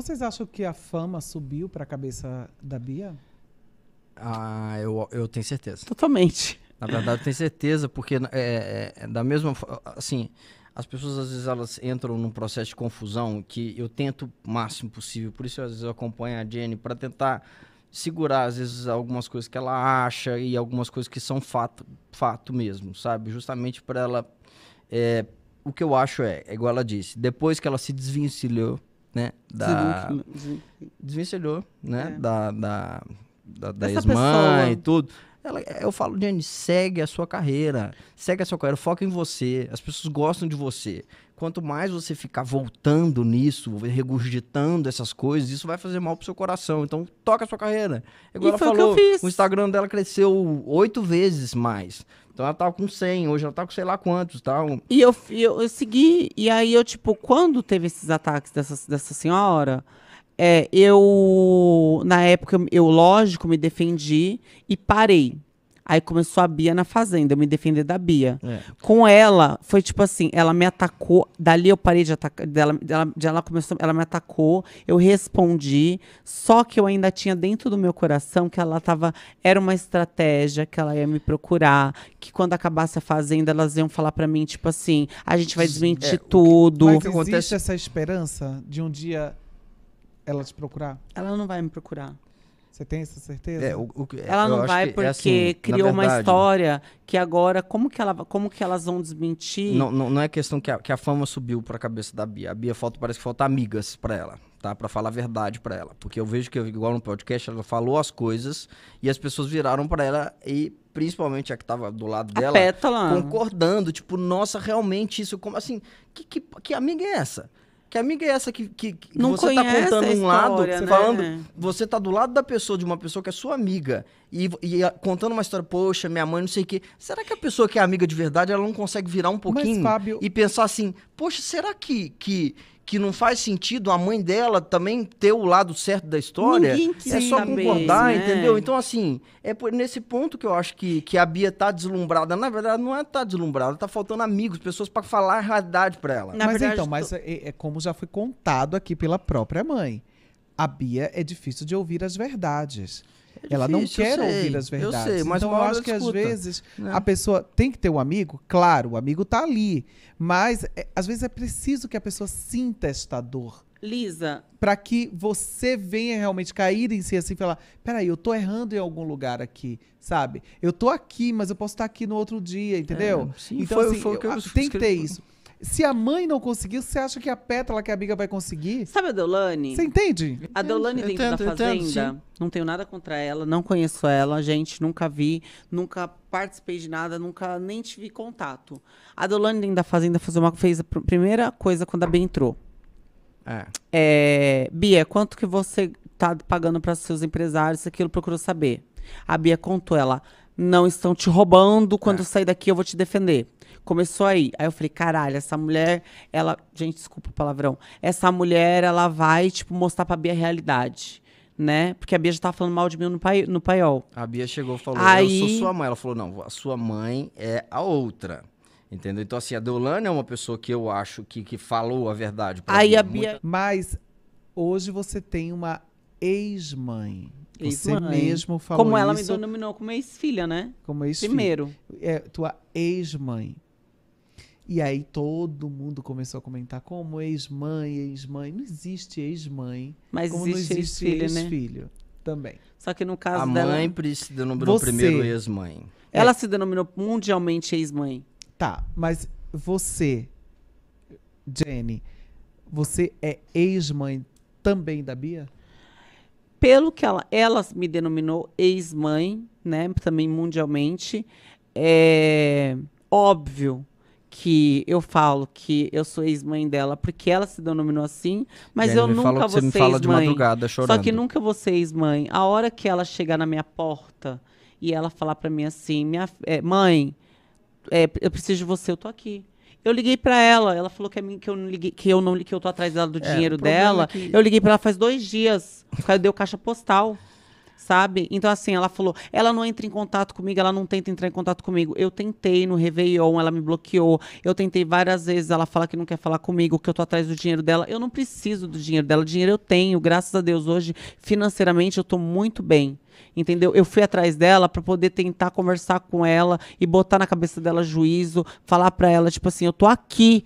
Vocês acham que a fama subiu para a cabeça da Bia? Ah, eu, eu tenho certeza. Totalmente. Na verdade, eu tenho certeza, porque é, é, é, da mesma assim, as pessoas às vezes elas entram num processo de confusão que eu tento o máximo possível. Por isso, às vezes, eu acompanho a Jenny para tentar segurar, às vezes, algumas coisas que ela acha e algumas coisas que são fato, fato mesmo, sabe? Justamente para ela. É, o que eu acho é, é, igual ela disse, depois que ela se desvencilhou né? Da, desvencilhou, né? É. Da, da, da, da ex-mãe e tudo. Ela, eu falo, Jenny, segue a sua carreira. Segue a sua carreira, foca em você. As pessoas gostam de você. Quanto mais você ficar voltando nisso, regurgitando essas coisas, isso vai fazer mal pro seu coração. Então, toca a sua carreira. Igual e ela falou, o, o Instagram dela cresceu oito vezes mais. Então ela tava com 100, hoje ela tá com sei lá quantos, tal. Tá? E eu, eu, eu segui, e aí eu, tipo, quando teve esses ataques dessa, dessa senhora, é, eu, na época, eu, lógico, me defendi e parei. Aí começou a Bia na Fazenda, eu me defender da Bia. É. Com ela, foi tipo assim, ela me atacou, dali eu parei de atacar, dela, dela, ela começou, ela me atacou, eu respondi, só que eu ainda tinha dentro do meu coração que ela tava, era uma estratégia, que ela ia me procurar, que quando acabasse a Fazenda, elas iam falar para mim, tipo assim, a gente vai é, desmentir é, tudo. Mas existe essa esperança de um dia ela te procurar? Ela não vai me procurar. Você tem essa certeza? É, o, o, ela não vai é porque é assim, criou verdade, uma história que agora, como que, ela, como que elas vão desmentir? Não, não, não é questão que a, que a fama subiu para a cabeça da Bia. A Bia falta, parece que falta amigas para ela, tá? Para falar a verdade para ela. Porque eu vejo que, igual no podcast, ela falou as coisas e as pessoas viraram para ela e principalmente a que estava do lado dela, concordando, tipo, nossa, realmente isso, como assim, que, que, que amiga é essa? Que amiga é essa que, que, que você está apontando um lado, você né? falando, você está do lado da pessoa, de uma pessoa que é sua amiga, e, e ah, contando uma história, poxa, minha mãe, não sei o quê. Será que a pessoa que é amiga de verdade, ela não consegue virar um pouquinho Mas, Fábio... e pensar assim, poxa, será que, que, que não faz sentido a mãe dela também ter o lado certo da história. É só saber, concordar, né? entendeu? Então, assim, é por, nesse ponto que eu acho que, que a Bia tá deslumbrada. Na verdade, não é tá deslumbrada, tá faltando amigos, pessoas para falar a realidade para ela. Na mas verdade, então, tô... mas é, é como já foi contado aqui pela própria mãe. A Bia é difícil de ouvir as verdades. É ela não quer ouvir as verdades. Eu sei, mas então eu acho que escuta, às vezes né? a pessoa tem que ter um amigo, claro, o amigo está ali, mas é, às vezes é preciso que a pessoa sinta esta dor. Lisa. Para que você venha realmente cair em si assim e falar: peraí, eu tô errando em algum lugar aqui, sabe? Eu tô aqui, mas eu posso estar aqui no outro dia, entendeu? É, sim, então, foi, assim, foi eu, eu, tem que ter isso. Se a mãe não conseguiu, você acha que a Pétala, que a amiga, vai conseguir? Sabe a Deolane? Você entende? A Deolane dentro entendo, da Fazenda, entendo, não tenho nada contra ela, não conheço ela, gente, nunca vi, nunca participei de nada, nunca nem tive contato. A Deolane dentro da Fazenda fez, uma, fez a primeira coisa quando a Bia entrou. É. é. Bia, quanto que você tá pagando para seus empresários? Aquilo procurou saber. A Bia contou ela. Não estão te roubando. Quando é. eu sair daqui, eu vou te defender. Começou aí. Aí eu falei, caralho, essa mulher, ela. Gente, desculpa o palavrão. Essa mulher, ela vai, tipo, mostrar pra Bia a realidade. Né? Porque a Bia já tava falando mal de mim no, pai, no paiol. A Bia chegou e falou: aí... Eu sou sua mãe. Ela falou: Não, a sua mãe é a outra. Entendeu? Então, assim, a Deolane é uma pessoa que eu acho que, que falou a verdade. Aí mim, a Bia. Mas hoje você tem uma ex-mãe. Você ex mesmo falou Como ela isso, me denominou como ex-filha, né? Como ex-filha. Primeiro. É, tua ex-mãe. E aí todo mundo começou a comentar como ex-mãe, ex-mãe. Não existe ex-mãe. Mas como existe não existe ex-filho, ex-filho né? também. Só que no caso a dela... A mãe se denominou você... primeiro ex-mãe. Ela é. se denominou mundialmente ex-mãe. Tá, mas você, Jenny, você é ex-mãe também da Bia? Pelo que ela, ela me denominou ex-mãe, né? Também mundialmente. É óbvio que eu falo que eu sou ex-mãe dela porque ela se denominou assim, mas eu nunca vou ser ex-mãe. Só que nunca vou ser ex-mãe. A hora que ela chegar na minha porta e ela falar para mim assim, minha é, mãe, é, eu preciso de você, eu tô aqui. Eu liguei para ela, ela falou que, é mim, que eu não liguei, que eu não que eu tô atrás dela do é, dinheiro é dela. Que... Eu liguei para ela faz dois dias, deu caixa postal sabe? Então, assim, ela falou: ela não entra em contato comigo, ela não tenta entrar em contato comigo. Eu tentei no Réveillon, ela me bloqueou. Eu tentei várias vezes, ela fala que não quer falar comigo, que eu tô atrás do dinheiro dela. Eu não preciso do dinheiro dela, o dinheiro eu tenho. Graças a Deus, hoje, financeiramente, eu tô muito bem. Entendeu? Eu fui atrás dela para poder tentar conversar com ela e botar na cabeça dela juízo, falar para ela, tipo assim, eu tô aqui,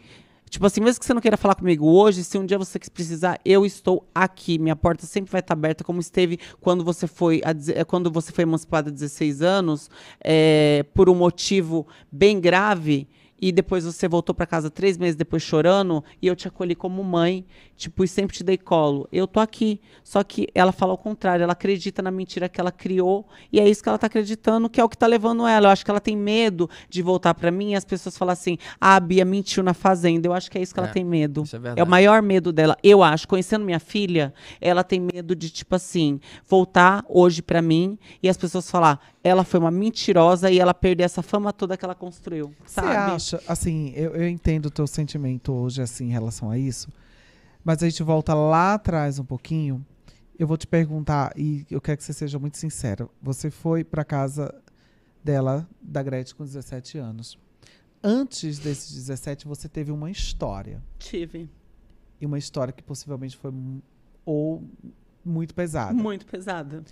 Tipo assim, mesmo que você não queira falar comigo hoje, se um dia você precisar, eu estou aqui. Minha porta sempre vai estar aberta, como esteve quando você foi, eh, quando você foi emancipada há 16 anos, é, por um motivo bem grave e depois você voltou para casa três meses depois chorando e eu te acolhi como mãe, tipo, e sempre te dei colo. Eu tô aqui. Só que ela fala o contrário, ela acredita na mentira que ela criou e é isso que ela tá acreditando, que é o que tá levando ela. Eu acho que ela tem medo de voltar para mim e as pessoas falam assim: "Ah, a Bia mentiu na fazenda". Eu acho que é isso que é, ela tem medo. É, é, o maior medo dela. Eu acho, conhecendo minha filha, ela tem medo de tipo assim, voltar hoje para mim e as pessoas falar: "Ela foi uma mentirosa e ela perdeu essa fama toda que ela construiu". Sabe? acho, assim, eu, eu entendo o teu sentimento hoje, assim, em relação a isso. Mas a gente volta lá atrás um pouquinho. Eu vou te perguntar, e eu quero que você seja muito sincera. Você foi para casa dela, da Gretchen, com 17 anos. Antes desses 17, você teve uma história. Tive. E uma história que possivelmente foi ou muito pesada. Muito pesada.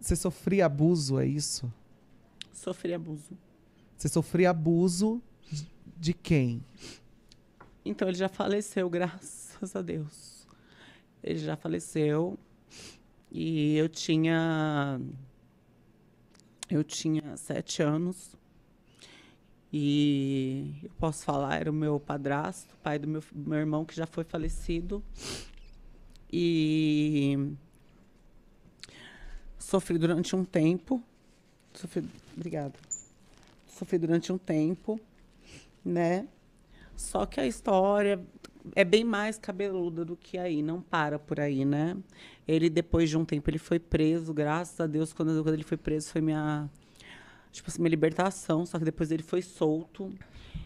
Você sofria abuso, é isso? Sofri abuso. Você sofria abuso de quem? Então ele já faleceu, graças a Deus. Ele já faleceu e eu tinha eu tinha sete anos e eu posso falar era o meu padrasto, pai do meu, meu irmão que já foi falecido e sofri durante um tempo. Sofri, obrigada. Sofri durante um tempo né? Só que a história é bem mais cabeluda do que aí, não para por aí, né? Ele depois de um tempo ele foi preso, graças a Deus, quando, quando ele foi preso foi minha tipo assim, minha libertação, só que depois ele foi solto.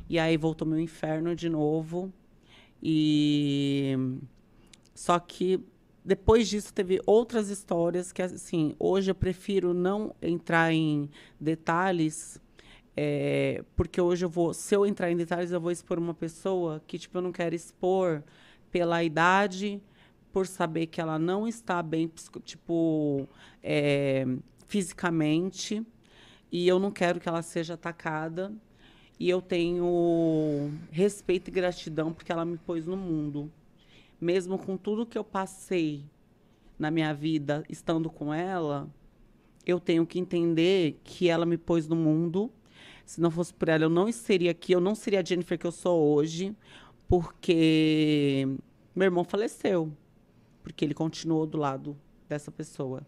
E aí voltou meu inferno de novo. E só que depois disso teve outras histórias que assim, hoje eu prefiro não entrar em detalhes é, porque hoje eu vou, se eu entrar em detalhes, eu vou expor uma pessoa que, tipo, eu não quero expor pela idade, por saber que ela não está bem, tipo, é, fisicamente, e eu não quero que ela seja atacada. E eu tenho respeito e gratidão porque ela me pôs no mundo. Mesmo com tudo que eu passei na minha vida estando com ela, eu tenho que entender que ela me pôs no mundo se não fosse por ela, eu não estaria aqui, eu não seria a Jennifer que eu sou hoje, porque meu irmão faleceu, porque ele continuou do lado dessa pessoa.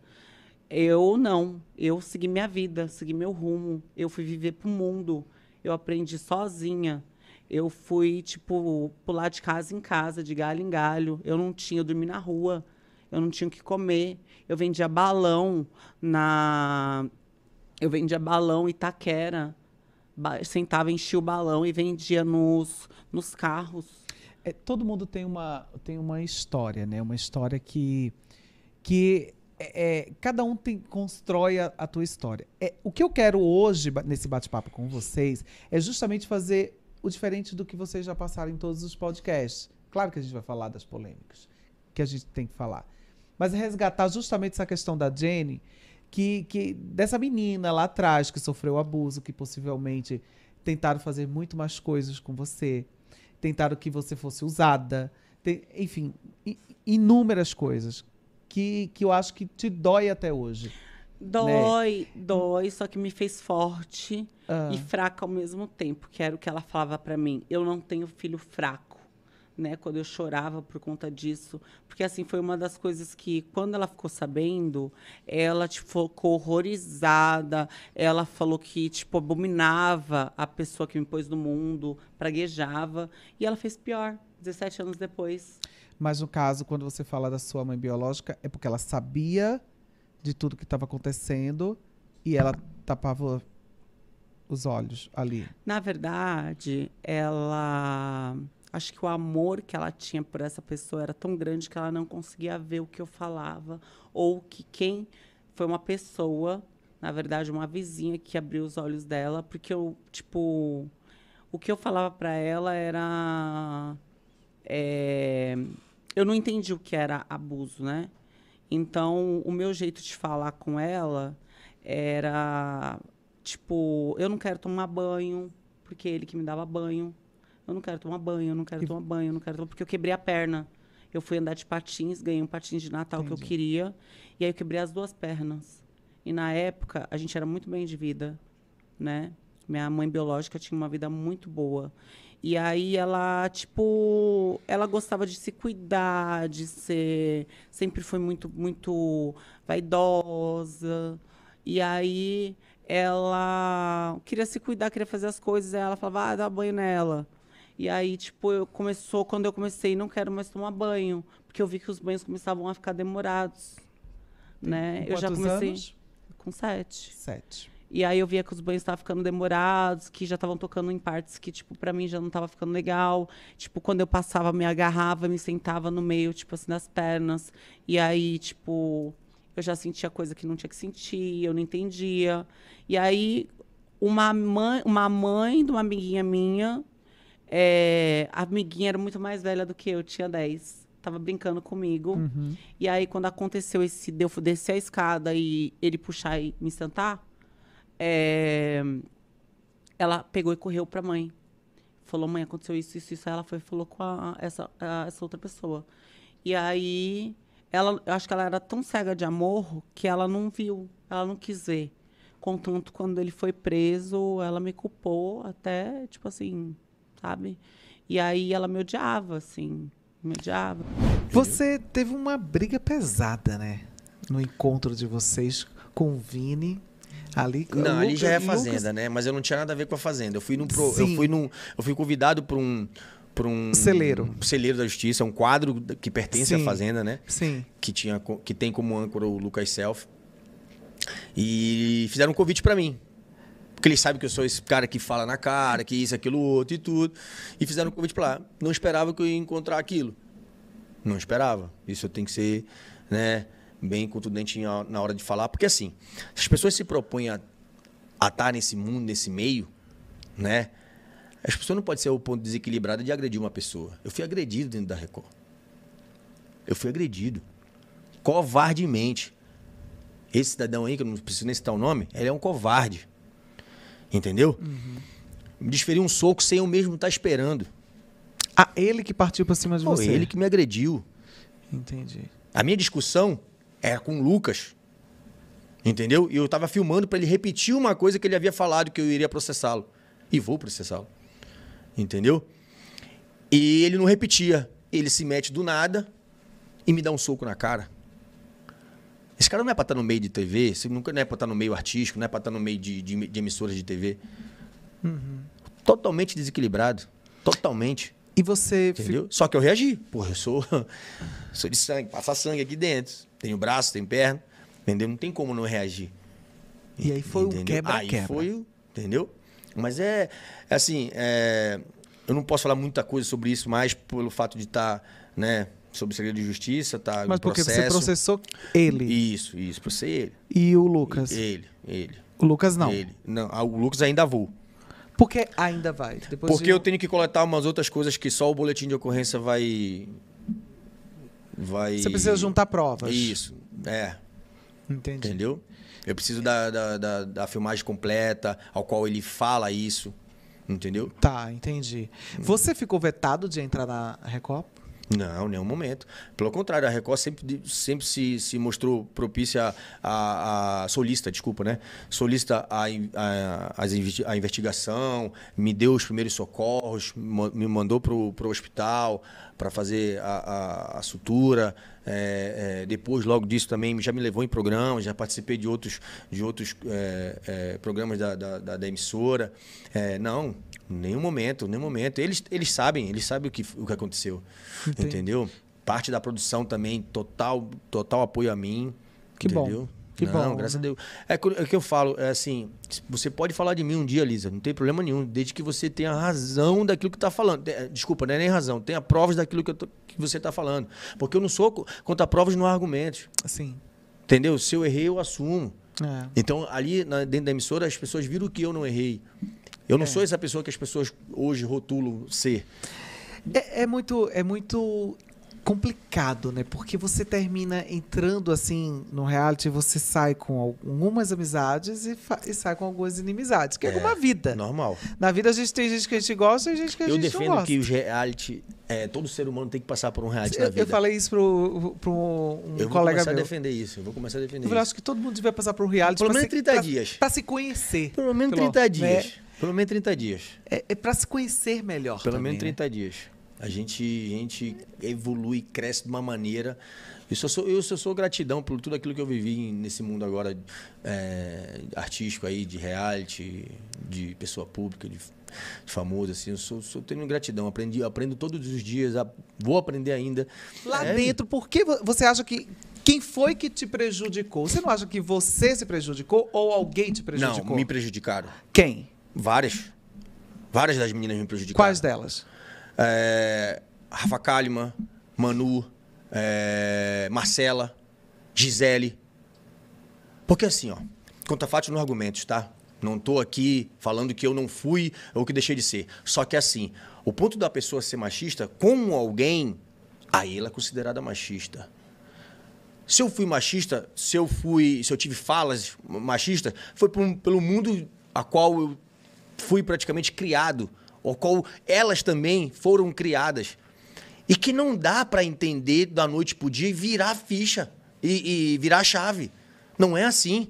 Eu não, eu segui minha vida, segui meu rumo, eu fui viver pro mundo, eu aprendi sozinha. Eu fui, tipo, pular de casa em casa, de galho em galho. Eu não tinha, eu dormi na rua eu não tinha o que comer. Eu vendia balão na. Eu vendia balão Itaquera sentava, enchia o balão e vendia nos, nos carros. É, todo mundo tem uma, tem uma história, né? Uma história que, que é, é cada um tem, constrói a, a tua história. É, o que eu quero hoje, nesse bate-papo com vocês, é justamente fazer o diferente do que vocês já passaram em todos os podcasts. Claro que a gente vai falar das polêmicas, que a gente tem que falar. Mas resgatar justamente essa questão da Jenny, que, que dessa menina lá atrás que sofreu abuso, que possivelmente tentaram fazer muito mais coisas com você, tentaram que você fosse usada, tem, enfim, inúmeras coisas que, que eu acho que te dói até hoje. Né? Dói, né? dói, só que me fez forte ah. e fraca ao mesmo tempo, que era o que ela falava para mim. Eu não tenho filho fraco né, quando eu chorava por conta disso, porque assim foi uma das coisas que quando ela ficou sabendo, ela tipo, ficou horrorizada, ela falou que tipo abominava a pessoa que me pôs no mundo, praguejava e ela fez pior 17 anos depois. Mas no caso, quando você fala da sua mãe biológica, é porque ela sabia de tudo que estava acontecendo e ela tapava os olhos ali. Na verdade, ela acho que o amor que ela tinha por essa pessoa era tão grande que ela não conseguia ver o que eu falava ou que quem foi uma pessoa, na verdade, uma vizinha que abriu os olhos dela, porque eu, tipo, o que eu falava para ela era é, eu não entendi o que era abuso, né? Então, o meu jeito de falar com ela era tipo, eu não quero tomar banho, porque é ele que me dava banho. Eu não quero tomar banho, eu não quero e... tomar banho, eu não quero tomar... Porque eu quebrei a perna. Eu fui andar de patins, ganhei um patins de Natal Entendi. que eu queria. E aí eu quebrei as duas pernas. E na época, a gente era muito bem de vida, né? Minha mãe biológica tinha uma vida muito boa. E aí ela, tipo, ela gostava de se cuidar, de ser. Sempre foi muito, muito vaidosa. E aí ela queria se cuidar, queria fazer as coisas. Aí ela falava, ah, dá banho nela. E aí, tipo, eu começou quando eu comecei, não quero mais tomar banho, porque eu vi que os banhos começavam a ficar demorados, né? eu já comecei anos? com sete. Sete. E aí eu via que os banhos estavam ficando demorados, que já estavam tocando em partes que, tipo, para mim já não estava ficando legal. Tipo, quando eu passava, me agarrava, me sentava no meio, tipo assim, das pernas. E aí, tipo, eu já sentia coisa que não tinha que sentir, eu não entendia. E aí, uma mãe, uma mãe de uma amiguinha minha é, a amiguinha era muito mais velha do que eu, tinha 10. Tava brincando comigo. Uhum. E aí, quando aconteceu esse de eu descer a escada e ele puxar e me sentar, é, ela pegou e correu pra mãe. Falou, mãe, aconteceu isso, isso, isso. Aí ela foi falou com a, essa, a, essa outra pessoa. E aí, ela, eu acho que ela era tão cega de amor que ela não viu, ela não quis ver. Contanto, quando ele foi preso, ela me culpou até, tipo assim, sabe? E aí ela me odiava, assim, me odiava. Você teve uma briga pesada, né? No encontro de vocês com o Vini. Ali, não, Lucas, ali já é fazenda, Lucas... né? Mas eu não tinha nada a ver com a fazenda. Eu fui num pro, eu fui num, eu fui convidado por um para um celeiro. Um celeiro da justiça, um quadro que pertence Sim. à fazenda, né? Sim. Que tinha que tem como âncora o Lucas Self. E fizeram um convite para mim. Porque eles sabem que eu sou esse cara que fala na cara, que isso, aquilo, outro e tudo. E fizeram um convite pra lá. Não esperava que eu ia encontrar aquilo. Não esperava. Isso eu tenho que ser, né, bem contundente na hora de falar. Porque assim, as pessoas se propõem a, a estar tá nesse mundo, nesse meio, né? As pessoas não podem ser o ponto desequilibrado de agredir uma pessoa. Eu fui agredido dentro da Record. Eu fui agredido. Covardemente. Esse cidadão aí, que eu não preciso nem citar o nome, ele é um covarde. Entendeu? Uhum. Desferir um soco sem eu mesmo estar tá esperando. Ah, ele que partiu para cima de você? você? ele que me agrediu. Entendi. A minha discussão era com o Lucas. Entendeu? E eu tava filmando para ele repetir uma coisa que ele havia falado que eu iria processá-lo. E vou processá-lo. Entendeu? E ele não repetia. Ele se mete do nada e me dá um soco na cara. Esse cara não é pra estar tá no meio de TV, esse nunca não é pra estar tá no meio artístico, não é pra estar tá no meio de, de, de emissoras de TV. Uhum. Totalmente desequilibrado. Totalmente. E você. Entendeu? Só que eu reagi. Porra, eu sou, sou de sangue, passa sangue aqui dentro. Tenho braço, tenho perna. Entendeu? Não tem como não reagir. E aí foi entendeu? o quebra-quebra. Aí foi o. Entendeu? Mas é, é. Assim, é, eu não posso falar muita coisa sobre isso mais pelo fato de estar, tá, né? sobre segredo de justiça, tá Mas porque você processou ele? Isso, isso, processei ele. E o Lucas? Ele, ele. O Lucas não? Ele. Não, ah, o Lucas ainda vou. Porque ainda vai. Depois Porque eu... eu tenho que coletar umas outras coisas que só o boletim de ocorrência vai. Vai. Você precisa juntar provas. Isso, é. Entendi. Entendeu? Eu preciso da, da, da, da, filmagem completa, ao qual ele fala isso. Entendeu? Tá, entendi. Você ficou vetado de entrar na Recopa? Não, nenhum momento. Pelo contrário, a Record sempre, sempre se, se mostrou propícia a, a solista, desculpa, né? Solista a, a, a, investigação, me deu os primeiros socorros, me mandou para o hospital, para fazer a, a, a sutura. É, é, depois, logo disso, também já me levou em programas, já participei de outros, de outros é, é programas da, da, da, da emissora. É, não, nenhum momento, nenhum momento. Eles, eles sabem, eles sabem o que, o que aconteceu. Entendi. Entendeu? Parte da produção também, total, total apoio a mim. Que entendeu? bom. Que não, bom. graças a Deus. É o é que eu falo, é assim, você pode falar de mim um dia, Lisa, não tem problema nenhum, desde que você tenha razão daquilo que está falando. É, desculpa, não é nem razão, tenha provas daquilo que, tô, que você está falando. Porque eu não sou contra provas, não há argumentos. Sim. Entendeu? Se eu errei, eu assumo. É. Então, ali na, dentro da emissora, as pessoas viram que eu não errei. Eu não é. sou essa pessoa que as pessoas hoje rotulam ser. É, é, muito, é muito complicado, né? Porque você termina entrando assim no reality, você sai com algumas amizades e, e sai com algumas inimizades, que é, é como a vida. Normal. Na vida a gente tem gente que a gente gosta e gente que a gente não gosta. Eu defendo que o reality, é, todo ser humano tem que passar por um reality eu, na vida. Eu falei isso pro, pro um eu colega meu. Eu vou começar a defender isso, eu vou começar a defender eu isso. Eu acho que todo mundo deve passar por um reality. Pelo menos 30 se, dias. Para se conhecer. Pelo menos 30 dias. Né? Pelo menos 30 dias. É, é para se conhecer melhor. Pelo também, menos 30 né? dias. A gente, a gente evolui, cresce de uma maneira. Eu só, sou, eu só sou gratidão por tudo aquilo que eu vivi nesse mundo agora é, artístico aí, de reality, de pessoa pública, de, de famoso, assim. Eu sou, sou tendo gratidão. Aprendi, aprendo todos os dias, a, vou aprender ainda. Lá é. dentro, por que você acha que quem foi que te prejudicou? Você não acha que você se prejudicou ou alguém te prejudicou? Não, me prejudicaram. Quem? Várias. Várias das meninas me prejudicaram. Quais delas? é, Rafa Kalimann, Manu, é, Marcela, Gisele. Porque assim, ó, conta fato no argumentos, tá? Não estou aqui falando que eu não fui ou que deixei de ser. Só que assim, o ponto da pessoa ser machista com alguém, aí ela é considerada machista. Se eu fui machista, se eu fui, se eu tive falas machistas, foi por, pelo mundo a qual eu fui praticamente criado o qual elas também foram criadas. E que não dá para entender da noite para o dia e virar ficha e, e virar a chave. Não é assim.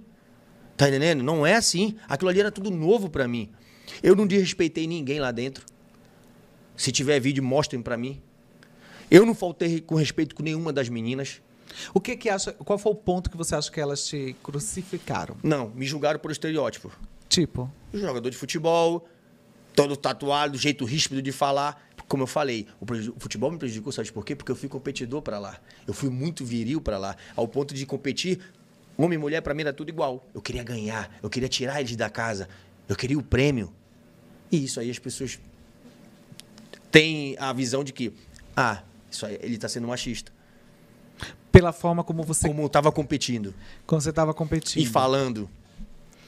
Tá entendendo? Não é assim. Aquilo ali era tudo novo para mim. Eu não desrespeitei ninguém lá dentro. Se tiver vídeo, mostrem para mim. Eu não faltei com respeito com nenhuma das meninas. O que que acha? Qual foi o ponto que você acha que elas te crucificaram? Não, me julgaram por estereótipo. Tipo? Jogador de futebol, todo tatuado, jeito ríspido de falar. Como eu falei, o, futebol me prejudicou, sabe por quê? Porque eu fui competidor para lá. Eu fui muito viril para lá, ao ponto de competir. Homem e mulher, para mim, era tudo igual. Eu queria ganhar, eu queria tirar eles da casa, eu queria o prêmio. E isso aí as pessoas têm a visão de que, ah, isso aí, ele está sendo machista pela forma como você como estava competindo como você estava competindo e falando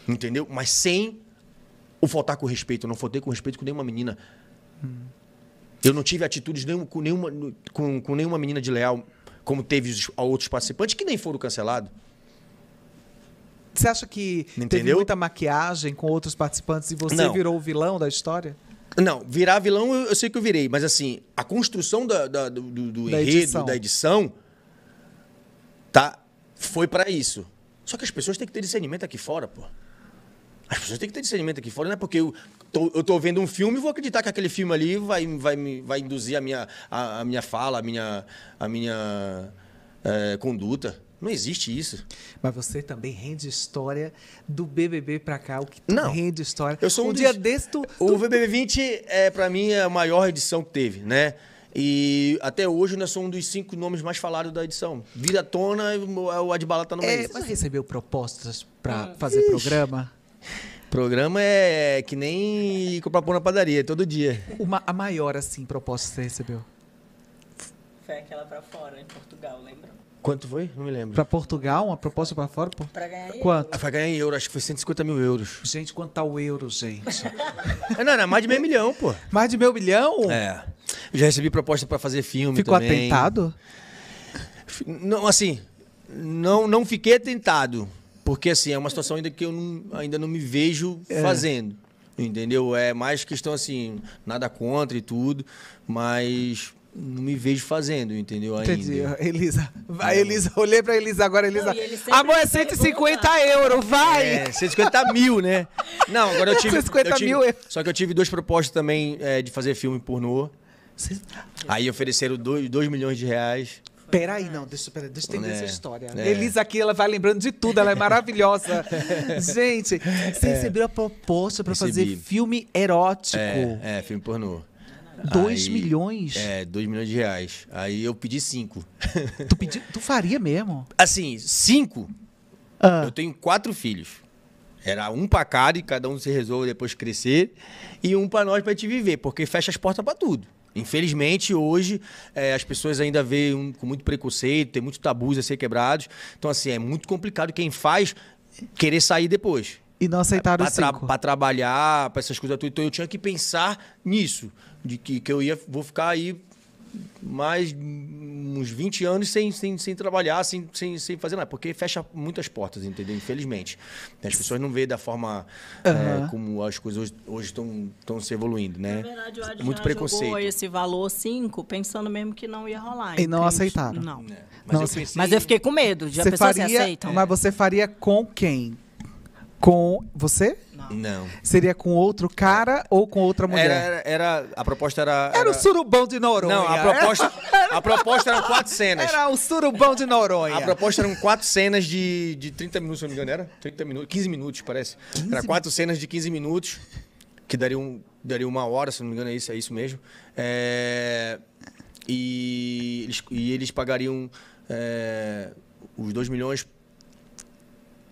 entendeu mas sem ou faltar com respeito. Eu não faltei com respeito com nenhuma menina. Hum. Eu não tive atitudes nenhum, com, nenhuma, com, com nenhuma menina de leal, como teve a outros participantes, que nem foram cancelados. Você acha que Entendeu? teve muita maquiagem com outros participantes e você não. virou o vilão da história? Não, virar vilão eu, eu, sei que eu virei, mas assim, a construção da, da, do, do da enredo, edição. da edição, tá? Foi para isso. Só que as pessoas têm que ter discernimento aqui fora, pô. As pessoas têm que ter discernimento aqui fora, não é porque eu tô, eu tô vendo um filme e vou acreditar que aquele filme ali vai, vai, vai induzir a minha, a, a minha fala, a minha, a minha é, conduta. Não existe isso. Mas você também rende história do BBB pra cá, o que não rende história. Eu sou um, um dia desse tu, O BBB 20 é para mim é a maior edição que teve, né? E até hoje nós somos um dos cinco nomes mais falados da edição. Vira tona, o Adbala tá no é, meio. É, mas recebeu propostas para ah. fazer Ixi. programa? Programa é que nem comprar pão na padaria, é todo dia. Uma, a maior, assim, proposta que você recebeu? Foi aquela pra fora, em Portugal, lembra? Quanto foi? Não me lembro. Pra Portugal, uma proposta pra fora? Por... Pra ganhar Quanto? Euro. Ah, pra ganhar em euro, acho que foi 150 mil euros. Gente, quanto tá o euro, gente? não, não, mais de meio milhão, pô. Mais de meio milhão? É. Eu já recebi proposta pra fazer filme Ficou também. Ficou atentado? Não, assim, não, não fiquei tentado porque, assim, é uma situação ainda que eu não, ainda não me vejo é. fazendo. Entendeu? É mais questão, assim, nada contra e tudo, mas não me vejo fazendo, entendeu? Entendi. Ainda. Elisa. Vai, é. Elisa. Olhei pra Elisa agora, Elisa. Amor, é 150 euros, vai! É, 150 mil, né? Não, agora eu tive. 150 eu tive, mil Só que eu tive duas propostas também é, de fazer filme pornô. Aí ofereceram 2 milhões de reais. Peraí, é. não, deixa, peraí, deixa eu entender é, essa história. É. Elisa aqui, ela vai lembrando de tudo, ela é maravilhosa. Gente, você é. recebeu a proposta para fazer filme erótico. É, é filme pornô. 2 milhões? É, 2 milhões de reais. Aí eu pedi 5. Tu, tu faria mesmo? Assim, 5? Ah. Eu tenho quatro filhos. Era um pra cada e cada um se resolve depois crescer. E um pra nós pra te viver, porque fecha as portas pra tudo. Infelizmente, hoje, é, as pessoas ainda veem com muito preconceito, tem muitos tabus a ser quebrados. Então, assim, é muito complicado quem faz querer sair depois. E não aceitaram isso. Pra, trabalhar, para essas coisas tudo. Então, eu tinha que pensar nisso, de que, que eu ia, vou ficar aí mais uns 20 anos sem, sem, sem trabalhar, sem, sem, sem fazer nada, porque fecha muitas portas, entendeu? Infelizmente. As pessoas não veem da forma uhum. é, como as coisas hoje estão se evoluindo, né? Na é verdade, o é Adi Muito preconceito. jogou esse valor 5, pensando mesmo que não ia rolar. E não aceitaram. Não. É. Mas, não eu pensei... mas, eu fiquei com medo de a pessoa faria, se aceitam. Mas você faria com quem? Com você? Não. Não. Seria com outro cara ou com outra mulher? Era, era a proposta era, era... era o surubão de Noronha. Não, a proposta, era... a proposta eram quatro cenas. Era o surubão de Noronha. A proposta eram quatro cenas de, de 30 minutos, se não me engano, era? 30 minutos, 15 minutos, parece. 15 era quatro cenas de 15 minutos, que daria, um, daria uma hora, se não me engano, é isso, é isso mesmo. É... E, eles, e eles pagariam é... os 2 milhões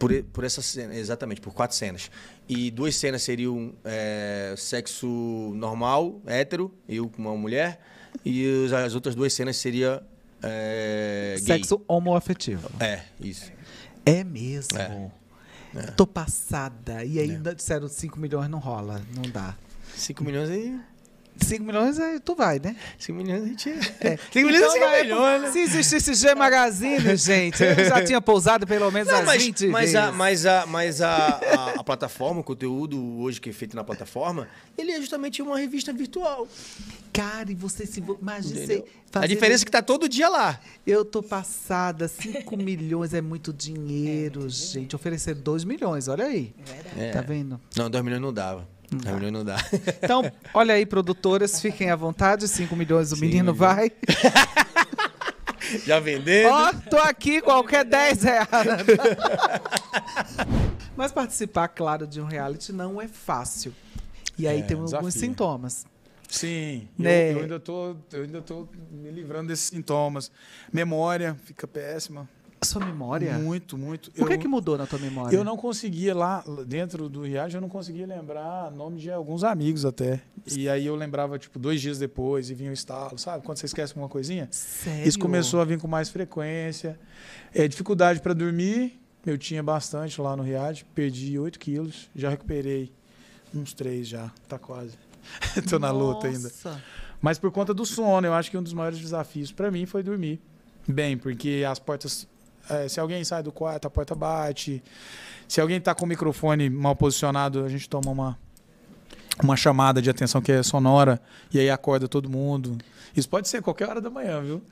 por, por essa cena, exatamente, por quatro cenas. E duas cenas seriam é, sexo normal, hétero, eu com uma mulher, e as outras duas cenas seria é, Sexo gay. homoafetivo. É, isso. É mesmo. É. É. Tô passada. E é. ainda disseram 5 milhões não rola, não dá. 5 milhões aí. E... 5 milhões, tu vai, né? 5 milhões a gente. É. 5 milhões então, é 5 época, milhões, né? Se existisse G Magazine, gente, eu já tinha pousado pelo menos Não, mas, 20 mas a, mas a, mas a, a, a, plataforma, o conteúdo hoje que é feito na plataforma, ele é justamente uma revista virtual. Cara, e você se. Imagina A diferença é que tá todo dia lá. Eu tô passada. 5 milhões é muito dinheiro, é, gente. Oferecer 2 milhões, olha aí. É verdade. É. Tá vendo? Não, 2 milhões não dava. Não dá. não dá. Então, olha aí, produtoras, fiquem à vontade. 5 milhões o Sim, menino vai. Já vendeu? Ó, oh, tô aqui, qualquer 10 reais. Mas participar, claro, de um reality não é fácil. E aí é, tem alguns sintomas. Sim, né? eu, eu, ainda tô, eu ainda tô me livrando desses sintomas. Memória fica péssima a sua memória? Muito, muito. O eu, que, é que mudou na tua memória? Eu não conseguia lá, dentro do Riacho, eu não conseguia lembrar nome de alguns amigos até. E aí eu lembrava, tipo, dois dias depois e vinha o estalo, sabe? Quando você esquece alguma coisinha. Sério? Isso começou a vir com mais frequência. É, dificuldade para dormir, eu tinha bastante lá no Riad, perdi 8 quilos, já recuperei uns 3 já, tá quase. Tô na Nossa. luta ainda. Mas por conta do sono, eu acho que um dos maiores desafios para mim foi dormir bem, porque as portas é, se alguém sai do quarto, a porta bate. Se alguém está com o microfone mal posicionado, a gente toma uma, uma chamada de atenção que é sonora e aí acorda todo mundo. Isso pode ser qualquer hora da manhã, viu?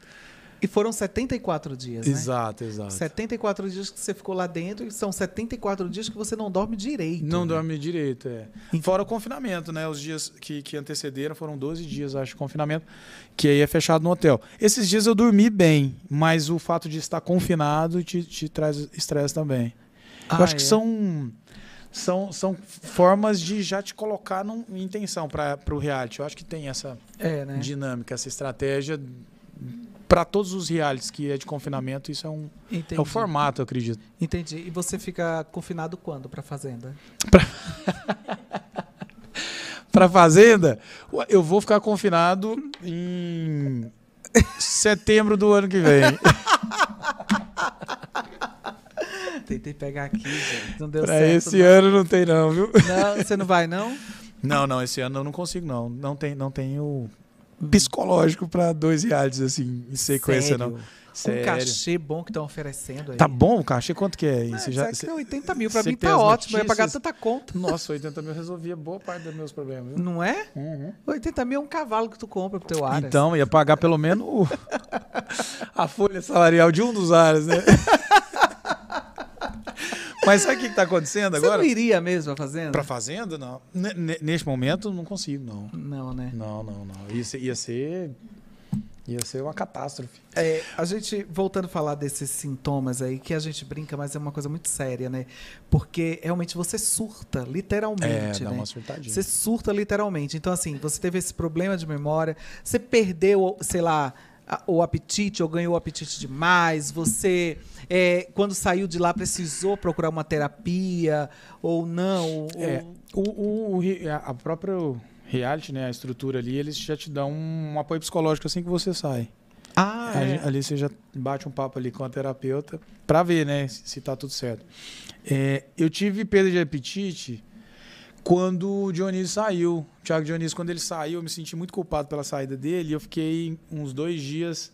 E foram 74 dias, né? Exato, exato. 74 dias que você ficou lá dentro e são 74 dias que você não dorme direito. Não né? dorme direito, é. Fora o confinamento, né? Os dias que, que antecederam foram 12 dias, acho, de confinamento, que aí é fechado no hotel. Esses dias eu dormi bem, mas o fato de estar confinado te, te traz estresse também. Ah, eu acho é? que são são, são formas de já te colocar em intenção para o reality. Eu acho que tem essa é, né? dinâmica, essa estratégia para todos os realities que é de confinamento, isso é um é o formato, eu acredito. Entendi. E você fica confinado quando para fazenda? Pra... para fazenda, eu vou ficar confinado em setembro do ano que vem. Tentei pegar aqui, gente. Não deu pra certo. Esse não. ano não tem, não, viu? Não, você não vai, não? Não, não, esse ano eu não consigo, não. Não, tem, não tenho psicológico para dois reais assim, em sequência, Sério? não. Sério? cachê bom que estão oferecendo aí. Tá bom o cachê? Quanto que é? isso ah, já, 80 mil, para mim tá ótimo, eu ia pagar tanta conta. Nossa, 80 mil resolvia boa parte dos meus problemas. Viu? Não é? Uhum. 80 mil é um cavalo que tu compra pro teu ar. Então, ia pagar pelo menos a folha salarial de um dos ares, né? Mas sabe o que está acontecendo agora? Você não iria mesmo à fazenda? Para fazenda, não. N neste momento, não consigo, não. Não, né? Não, não, não. Ia ser, ia ser, ia ser uma catástrofe. É, a gente, voltando a falar desses sintomas aí, que a gente brinca, mas é uma coisa muito séria, né? Porque realmente você surta, literalmente. É, dá né? uma surtadinha. Você surta literalmente. Então, assim, você teve esse problema de memória, você perdeu, sei lá o apetite, ou ganhou o apetite demais, você, é, quando saiu de lá, precisou procurar uma terapia, ou não? Ou... É, o, o, a própria reality, né, a estrutura ali, eles já te dão um apoio psicológico assim que você sai. Ah, é. ali, ali você já bate um papo ali com a terapeuta para ver, né, se, se tá tudo certo. É, eu tive perda de apetite quando o Dionísio saiu. O Thiago Dionísio, quando ele saiu, eu me senti muito culpado pela saída dele. Eu fiquei uns dois dias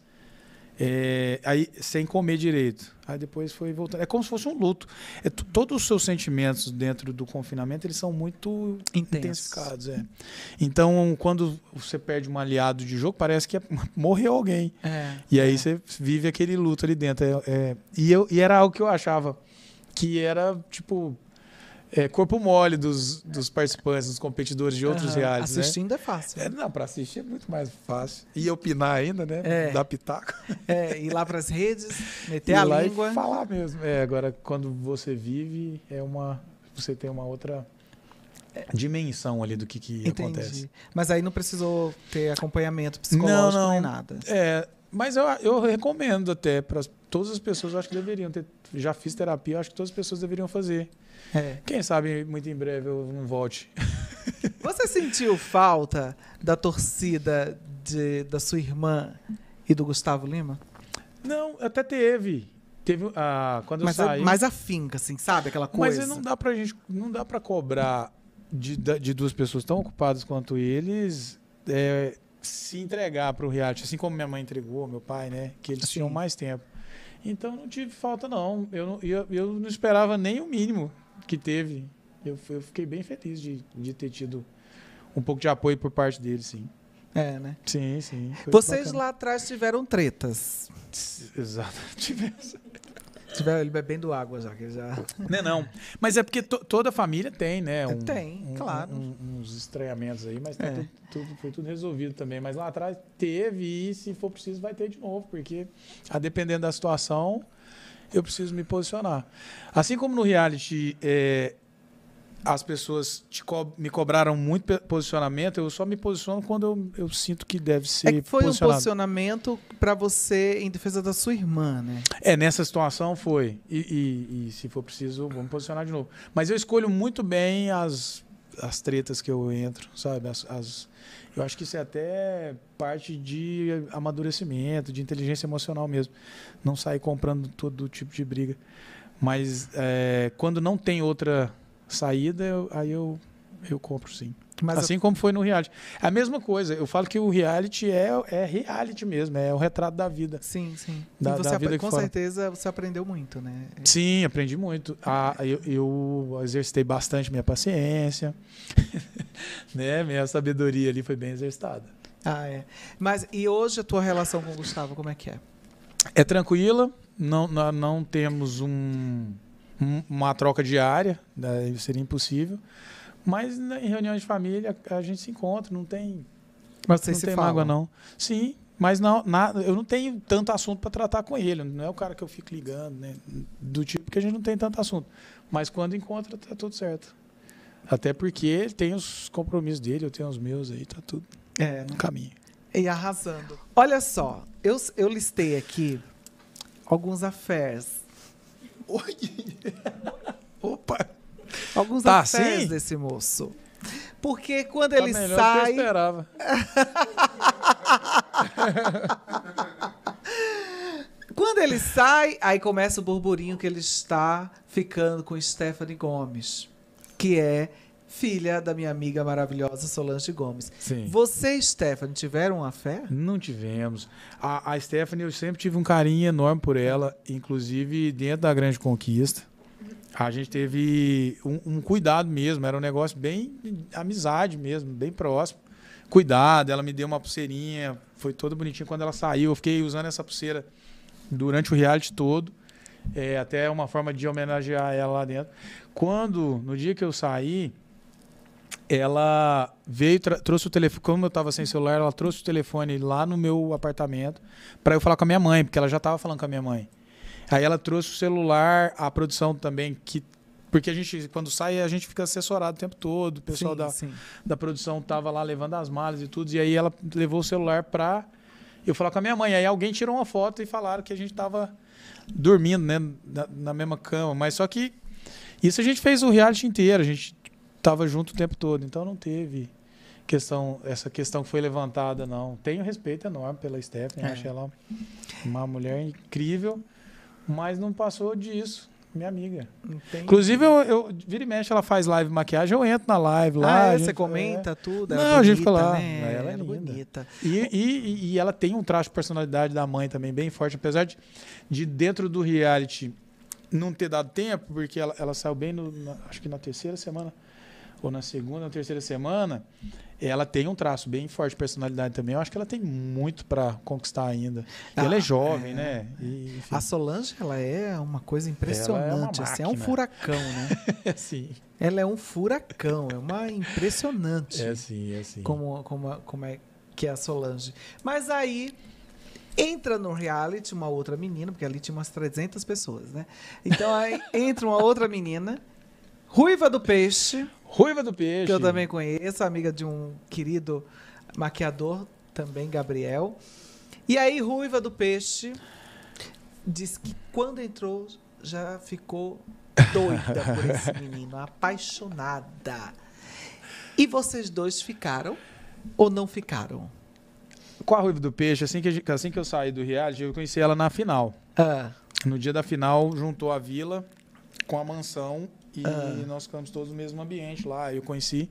é, aí, sem comer direito. Aí depois foi voltando. É como se fosse um luto. É, todos os seus sentimentos dentro do confinamento eles são muito intensificados. É. Então, quando você perde um aliado de jogo, parece que é, morreu alguém. É, e aí é. você vive aquele luto ali dentro. e, eu, e era algo que eu achava que era tipo é, corpo mole dos, dos participantes, dos competidores de outros uhum. reais. Né? Assistindo né? é fácil. É, não, para assistir é muito mais fácil. E opinar ainda, né? É. Dar pitaco. É, ir lá para as redes, meter ir a lá língua. E falar mesmo. É, agora, quando você vive, é uma, você tem uma outra dimensão ali do que, que Entendi. acontece. Mas aí não precisou ter acompanhamento psicológico não, não. nem nada. É, mas eu, eu recomendo até para todas as pessoas, eu acho que deveriam ter. Já fiz terapia, eu acho que todas as pessoas deveriam fazer. É. Quem sabe muito em breve eu não volte. Você sentiu falta da torcida de, da sua irmã e do Gustavo Lima? Não, até teve. Teve ah, quando mas, eu é saí. Mas finca, assim, sabe aquela coisa. Mas não dá pra gente, não dá para cobrar de, de duas pessoas tão ocupadas quanto eles é, se entregar para o reality, assim como minha mãe entregou, meu pai, né? Que eles tinham mais tempo. Então não tive falta, não. Eu não, eu, eu não esperava nem o mínimo que teve. Eu, eu fiquei bem feliz de, de ter tido um pouco de apoio por parte deles, sim. É, né? Sim, sim. Vocês bacana. lá atrás tiveram tretas. Exato, estiver ele bebendo água, já que já. Não, não. Mas é porque to, toda família tem, né? Um, tem, um, claro. Um, uns estranhamentos aí, mas tá é. tudo, tudo, foi tudo resolvido também. Mas lá atrás teve e se for preciso vai ter de novo, porque a dependendo da situação eu preciso me posicionar. Assim como no reality, é, as pessoas co me cobraram muito posicionamento, eu só me posiciono quando eu, eu sinto que deve ser. É que foi um posicionamento para você em defesa da sua irmã, né? É, nessa situação foi. E, e, e se for preciso, vamos posicionar de novo. Mas eu escolho muito bem as, as tretas que eu entro, sabe? As, as, eu acho que isso é até parte de amadurecimento, de inteligência emocional mesmo. Não sair comprando todo tipo de briga. Mas é, quando não tem outra saída, eu, aí eu, eu compro sim. Mas assim como foi no reality. A mesma coisa, eu falo que o reality é, é reality mesmo, é o retrato da vida. Sim, sim. Da, e você da vida com certeza você aprendeu muito, né? Sim, aprendi muito. A, eu, eu exercitei bastante minha paciência, né? Minha sabedoria ali foi bem exercitada. Ah, é. Mas e hoje a tua relação com o Gustavo, como é que é? É tranquila, não, não, não temos um uma troca diária, seria impossível. Mas né, em reuniões de família a gente se encontra, não tem. Mas você não se tem falam. mágoa, não. Sim, mas não, na, eu não tenho tanto assunto para tratar com ele. Não é o cara que eu fico ligando, né? Do tipo que a gente não tem tanto assunto. Mas quando encontra, tá tudo certo. Até porque ele tem os compromissos dele, eu tenho os meus aí, tá tudo é, no caminho. E arrasando. Olha só, eu, eu listei aqui alguns affairs Opa! Alguns tá afés assim? desse moço. Porque quando tá ele sai. Que eu esperava. quando ele sai, aí começa o burburinho que ele está ficando com Stephanie Gomes, que é filha da minha amiga maravilhosa Solange Gomes. Sim. Você e Stephanie tiveram uma fé? Não tivemos. A, a Stephanie, eu sempre tive um carinho enorme por ela, inclusive dentro da Grande Conquista. A gente teve um, um cuidado mesmo, era um negócio bem amizade mesmo, bem próximo. Cuidado, ela me deu uma pulseirinha, foi toda bonitinha quando ela saiu. Eu fiquei usando essa pulseira durante o reality todo. É, até uma forma de homenagear ela lá dentro. Quando, no dia que eu saí, ela veio, trouxe o telefone, como eu estava sem celular, ela trouxe o telefone lá no meu apartamento para eu falar com a minha mãe, porque ela já estava falando com a minha mãe. Aí ela trouxe o celular, a produção também, que porque a gente, quando sai, a gente fica assessorado o tempo todo, o pessoal sim, da, sim. da produção tava lá levando as malas e tudo, e aí ela levou o celular para eu falar com a minha mãe. Aí alguém tirou uma foto e falaram que a gente estava dormindo, né, na, na mesma cama, mas só que isso a gente fez o reality inteiro, a gente estava junto o tempo todo. Então não teve questão, essa questão que foi levantada, não. Tenho respeito enorme pela Stephanie, é. achei ela uma mulher incrível, mas não passou disso. Minha amiga. Entendi. Inclusive, eu, eu vira e mexe, ela faz live maquiagem, eu entro na live lá. Ah, é, você comenta é. tudo. É não, bonita, a gente fica lá. Né? Ela é linda. bonita. E, e, e, ela tem um traço de personalidade da mãe também bem forte, apesar de, de dentro do reality não ter dado tempo, porque ela, ela saiu bem no, na, acho que na terceira semana ou na segunda ou terceira semana, ela tem um traço bem forte de personalidade também. Eu acho que ela tem muito para conquistar ainda. Ah, ela é ah, jovem, é. né? E, a Solange, ela é uma coisa impressionante. É, uma assim, é, um furacão, né? sim. Ela é um furacão, é uma impressionante. É sim, é sim. Como, como, como é que é a Solange. Mas aí entra no reality uma outra menina, porque ali tinha umas 300 pessoas, né? Então aí entra uma outra menina, ruiva do peixe. Ruiva do Peixe. Que eu também conheço, amiga de um querido maquiador, também Gabriel. E aí, Ruiva do Peixe disse que quando entrou já ficou doida por esse menino, apaixonada. E vocês dois ficaram ou não ficaram? Com a Ruiva do Peixe, assim que, assim que eu saí do reality, eu conheci ela na final. Ah. No dia da final, juntou a vila com a mansão e ah. nós ficamos todos no mesmo ambiente lá. Eu conheci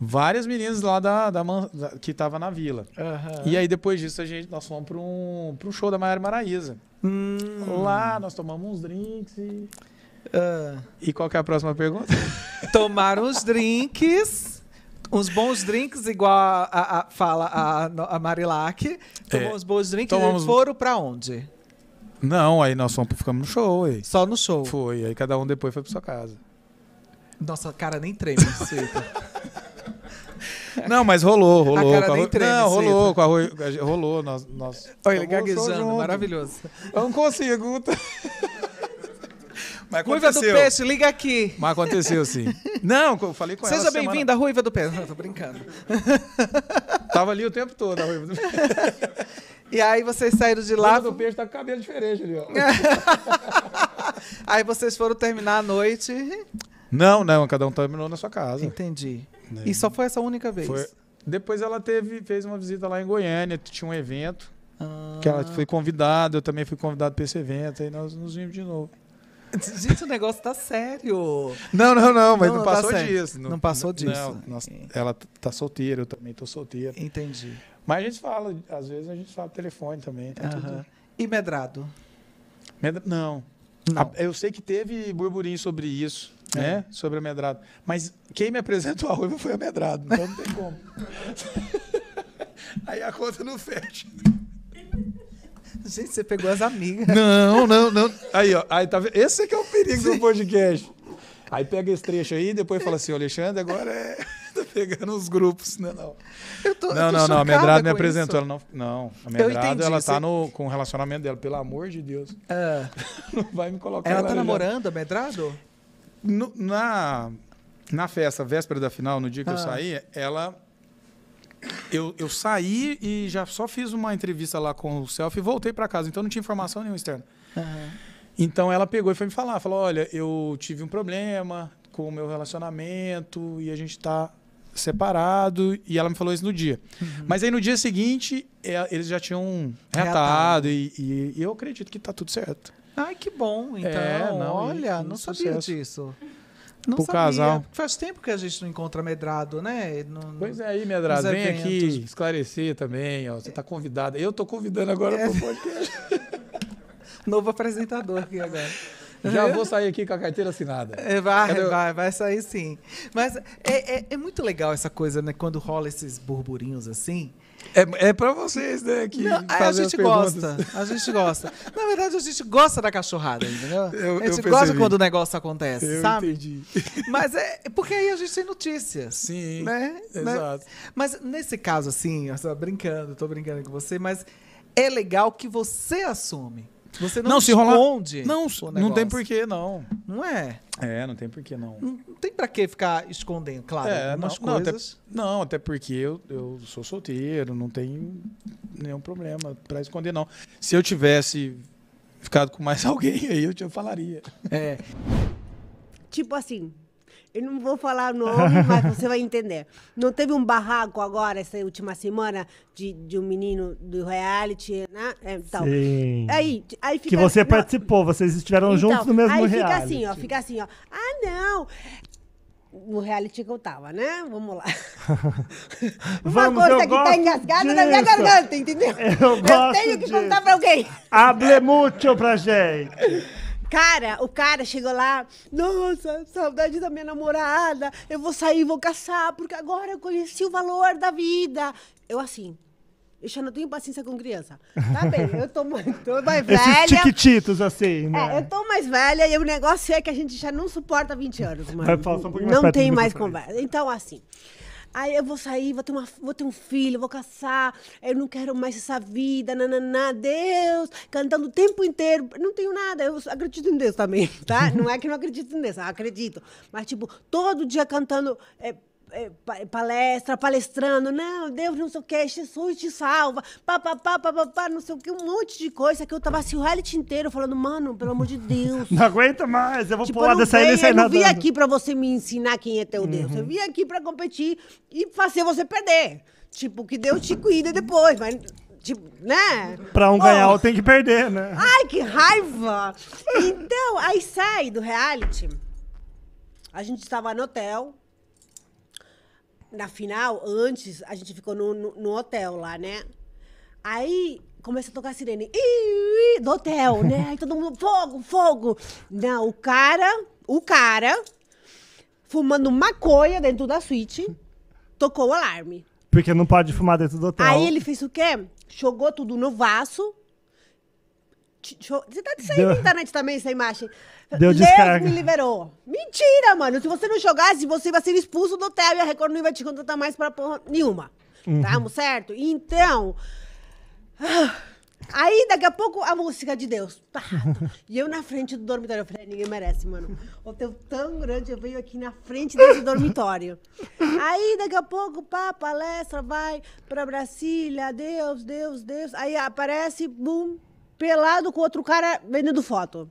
várias meninas lá da, da, da que tava na vila. Uhum. E aí depois disso a gente nós fomos para um um show da Maior Maraíza. Hum. Lá nós tomamos uns drinks e ah. E qual é a próxima pergunta? Tomar uns drinks uns bons drinks, igual a, a, a fala a, a Marilac. Tomou é. uns bons drinks Tomamos... e foram para onde? Não, aí nós fomos, ficamos no show. Aí. Só no show. Foi, aí cada um depois foi pra sua casa. Nossa, cara nem treme, Não, mas rolou, rolou. A cara nem treme, não, rolou, com a Rui, rolou, nós, nós Olha, ele gaguejando, maravilhoso. Eu não consigo. Mas Ruiva do Peixe, liga aqui. Mas aconteceu, sim. Não, eu falei com Seja ela. Seja bem-vinda, semana... Ruiva do Peixe. Não, tô brincando. Tava ali o tempo todo, a Ruiva do Peixe. E aí vocês saíram de lá. O peixe tá com cabelo diferente ali, ó. aí vocês foram terminar a noite. Não, não, cada um terminou na sua casa. Entendi. É. E só foi essa única vez? Foi. Depois ela teve, fez uma visita lá em Goiânia, tinha um evento. Ah. Que ela ah. foi convidada, eu também fui convidado para esse evento, aí nós nos vimos de novo. Gente, o negócio tá sério. Não, não, não, mas não, não tá passou tá disso. Não, não, passou disso. Não, ela tá solteira, eu também tô solteiro. Entendi. Mas a gente fala, às vezes a gente fala telefone também. Tá uhum. tudo... E medrado? Não. Não. eu sei que teve burburinho sobre isso, é. né? Sobre a medrado. Mas quem me apresentou a ruiva foi a medrado, então não tem como. Aí a conta não fecha. Gente, você pegou as amigas. Não, não, não. Aí, ó. Aí, tá... Esse é que é o perigo Sim. do podcast. Aí pega esse trecho aí, depois fala assim, Alexandre, agora é pegando os grupos, né? Não, eu tô, não, eu não, não, a Medrada me apresentou. Ela não, não, a Medrada ela tá no, com o relacionamento dela, pelo amor de Deus. É. não vai me colocar Ela, ela tá namorando, a Medrado? No, na, na festa, véspera da final, no dia que ah. eu saí, ela. Eu, eu saí e já só fiz uma entrevista lá com o Selfie e voltei para casa, então não tinha informação nenhuma externa. Uhum. Então ela pegou e foi me falar: falou, olha, eu tive um problema com o meu relacionamento e a gente tá separado e ela me falou isso no dia. Uhum. Mas aí no dia seguinte, é, eles já tinham reatado, E, e, eu acredito que tá tudo certo. Ai, que bom, então. É, não, olha, não sucesso. sabia disso. Não pro sabia. casal. Faz tempo que a gente não encontra medrado, né? No, pois é, aí, medrado, vem aqui esclarecer também, ó. Você tá convidada. Eu tô convidando agora é. pro podcast. Novo apresentador aqui agora. Já vou sair aqui com a carteira assinada. É, vai, Cadê? vai, vai sair sim. Mas é, é, é, muito legal essa coisa, né? Quando rola esses burburinhos assim. É, é para vocês, né? Que não, é, a gente gosta. A gente gosta. Na verdade, a gente gosta da cachorrada, entendeu? Eu, a gente gosta quando o negócio acontece, eu sabe? Entendi. Mas é, é porque aí a gente tem notícias. Sim. Né? né? Exato. Mas nesse caso, assim, eu tô brincando, tô brincando com você, mas é legal que você assume. Você não, não se esconde. Rolar... Não, não tem porquê, não. Não é. É, não tem porquê, não. Não, não tem pra que ficar escondendo, claro. É, algumas não, coisas. Não até, não, até porque eu, eu sou solteiro, não tem nenhum problema pra esconder, não. Se eu tivesse ficado com mais alguém aí, eu te falaria. É. Tipo assim, eu não vou falar nome, mas você vai entender. Não teve um barraco agora, essa última semana, de, de um menino do reality, né? É, Sim. Aí, aí fica, que você assim, não, participou, vocês estiveram então, juntos no mesmo aí reality. Aí fica assim, ó, fica assim, ó. Ah, não! No reality que eu tava, né? Vamos lá. Uma coisa que tá engasgada disso. na minha garganta, entendeu? Eu, eu tenho que disso. contar pra alguém. Hable muito pra gente. Cara, o cara chegou lá, nossa, saudade da minha namorada, eu vou sair, vou caçar, porque agora eu conheci o valor da vida. Eu assim, eu já não tenho paciência com criança. Tá bem, eu tô, tô mais velha. Esses tiquititos, assim, é, né? É, eu tô mais velha e o negócio é que a gente já não suporta 20 anos, Vai falar só um pouquinho mais Não tem mais conversa. Então, assim... Aí eu vou sair, vou ter, uma, vou ter um filho, vou caçar. eu não quero mais essa vida, nananá, Deus, cantando o tempo inteiro. Não tenho nada, eu acredito em Deus também, tá? Não é que não acredito em Deus, acredito. Mas, tipo, todo dia cantando. É, é, palestra, palestrando, não, Deus não sei o que, Jesus te salva, papapá, papapá, não sei o que, um monte de coisa que eu tava assim o reality inteiro falando, mano, pelo amor de Deus. Não aguenta mais, eu vou tipo, pular dessa ilha sem nada. Eu não vim aqui pra você me ensinar quem é teu Deus, uhum. eu vim aqui pra competir e fazer você perder. Tipo, que Deus te cuida depois, mas tipo, né? Pra um ganhar, tem que perder, né? Ai, que raiva! Então, aí sai do reality. A gente estava no hotel, na final, antes, a gente ficou no, no, no hotel lá, né? Aí começa a tocar a sirene. do hotel, né? Aí todo mundo, fogo, fogo. Não, o cara, o cara, fumando maconha dentro da suíte, tocou o alarme. Porque não pode fumar dentro do hotel. Aí ele fez o quê? Jogou tudo no vaso você tá saindo na internet também essa imagem. Deu Deus descarga. me liberou. Mentira, mano. Se você não jogasse, você vai ser expulso do hotel e a Record não vai te contratar mais pra porra nenhuma. Uhum. Tamo tá, certo? Então. Ah, aí, daqui a pouco, a música de Deus. E eu na frente do dormitório. Eu falei, ah, ninguém merece, mano. Hotel tão grande, eu venho aqui na frente desse dormitório. Aí, daqui a pouco, pá, palestra, vai pra Brasília, Deus, Deus, Deus. Aí aparece, bum, pelado com outro cara vendendo foto.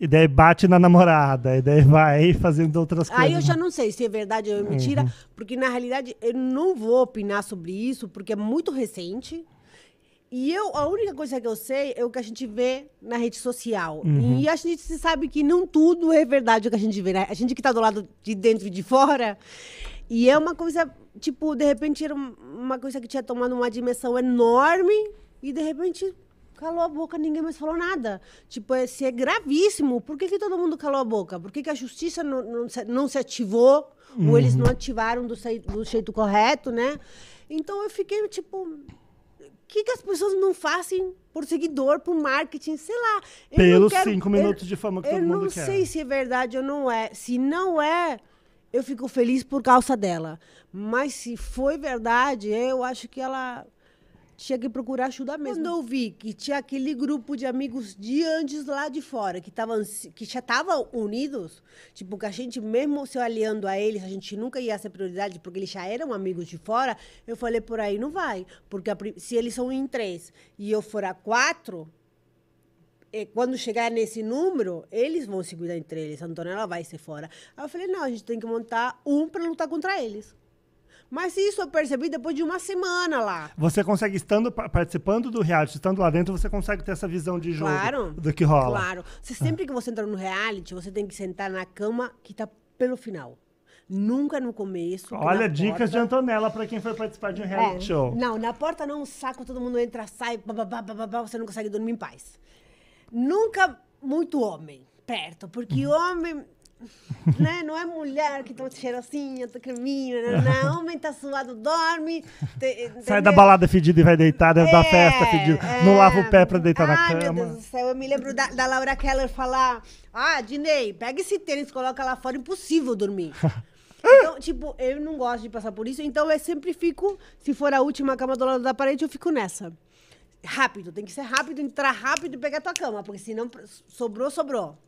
E daí bate na namorada, e daí vai fazendo outras coisas. Aí eu já não sei se é verdade ou é mentira, uhum. porque na realidade eu não vou opinar sobre isso, porque é muito recente. E eu, a única coisa que eu sei é o que a gente vê na rede social. Uhum. E a gente sabe que não tudo é verdade o que a gente vê. Né? A gente que está do lado de dentro e de fora. E é uma coisa, tipo, de repente era uma coisa que tinha tomado uma dimensão enorme e de repente calou a boca, ninguém mais falou nada. Tipo, é, se é gravíssimo, por que, que todo mundo calou a boca? Por que, que a justiça não, não, se, não se ativou? Uhum. Ou eles não uhum. ativaram do, do jeito correto, né? Então eu fiquei tipo, o que, que as pessoas não fazem por seguidor, por marketing, sei lá. Pelos quero, cinco minutos eu, de fama que todo mundo quer. Eu não sei se é verdade ou não é. Se não é, eu fico feliz por causa dela. Mas se foi verdade, eu acho que ela tinha que procurar ajuda mesmo. Quando eu vi que tinha aquele grupo de amigos de antes lá de fora, que, tavam, que já estavam unidos, tipo, que a gente, mesmo se aliando a eles, a gente nunca ia ser prioridade, porque eles já eram amigos de fora, eu falei, por aí não vai. Porque a, se eles são em três e eu for a quatro, quando chegar nesse número, eles vão se cuidar entre eles. A Antonella vai ser fora. Aí eu falei, não, a gente tem que montar um para lutar contra eles. Mas isso eu percebi depois de uma semana lá. Você consegue, estando participando do reality, estando lá dentro, você consegue ter essa visão de jogo claro, do que rola. Claro. Você, ah. sempre ah. que você entra no reality, você tem que sentar na cama que está pelo final. Nunca no começo. Olha, dicas porta... de Antonella para quem foi participar de um é. reality é. show. Não, na porta não, um saco, todo mundo entra, sai, bababá, bababá, você não consegue dormir em paz. Nunca muito homem perto, porque uhum. homem né? Não é mulher que toma cheirosinha, assim, creminho, né? não. Homem tá suado, dorme. Te, Sai da balada fedida e vai deitar, dentro é, da festa fedida. É. Não lava o pé pra deitar Ai, na cama. Meu Deus do céu, eu me lembro da, da Laura Keller falar: Ah, Dinei, pega esse tênis, coloca lá fora, impossível dormir. Então, tipo, eu não gosto de passar por isso, então eu sempre fico, se for a última cama do lado da parede, eu fico nessa. Rápido, tem que ser rápido, entrar rápido e pegar tua cama, porque senão sobrou, sobrou.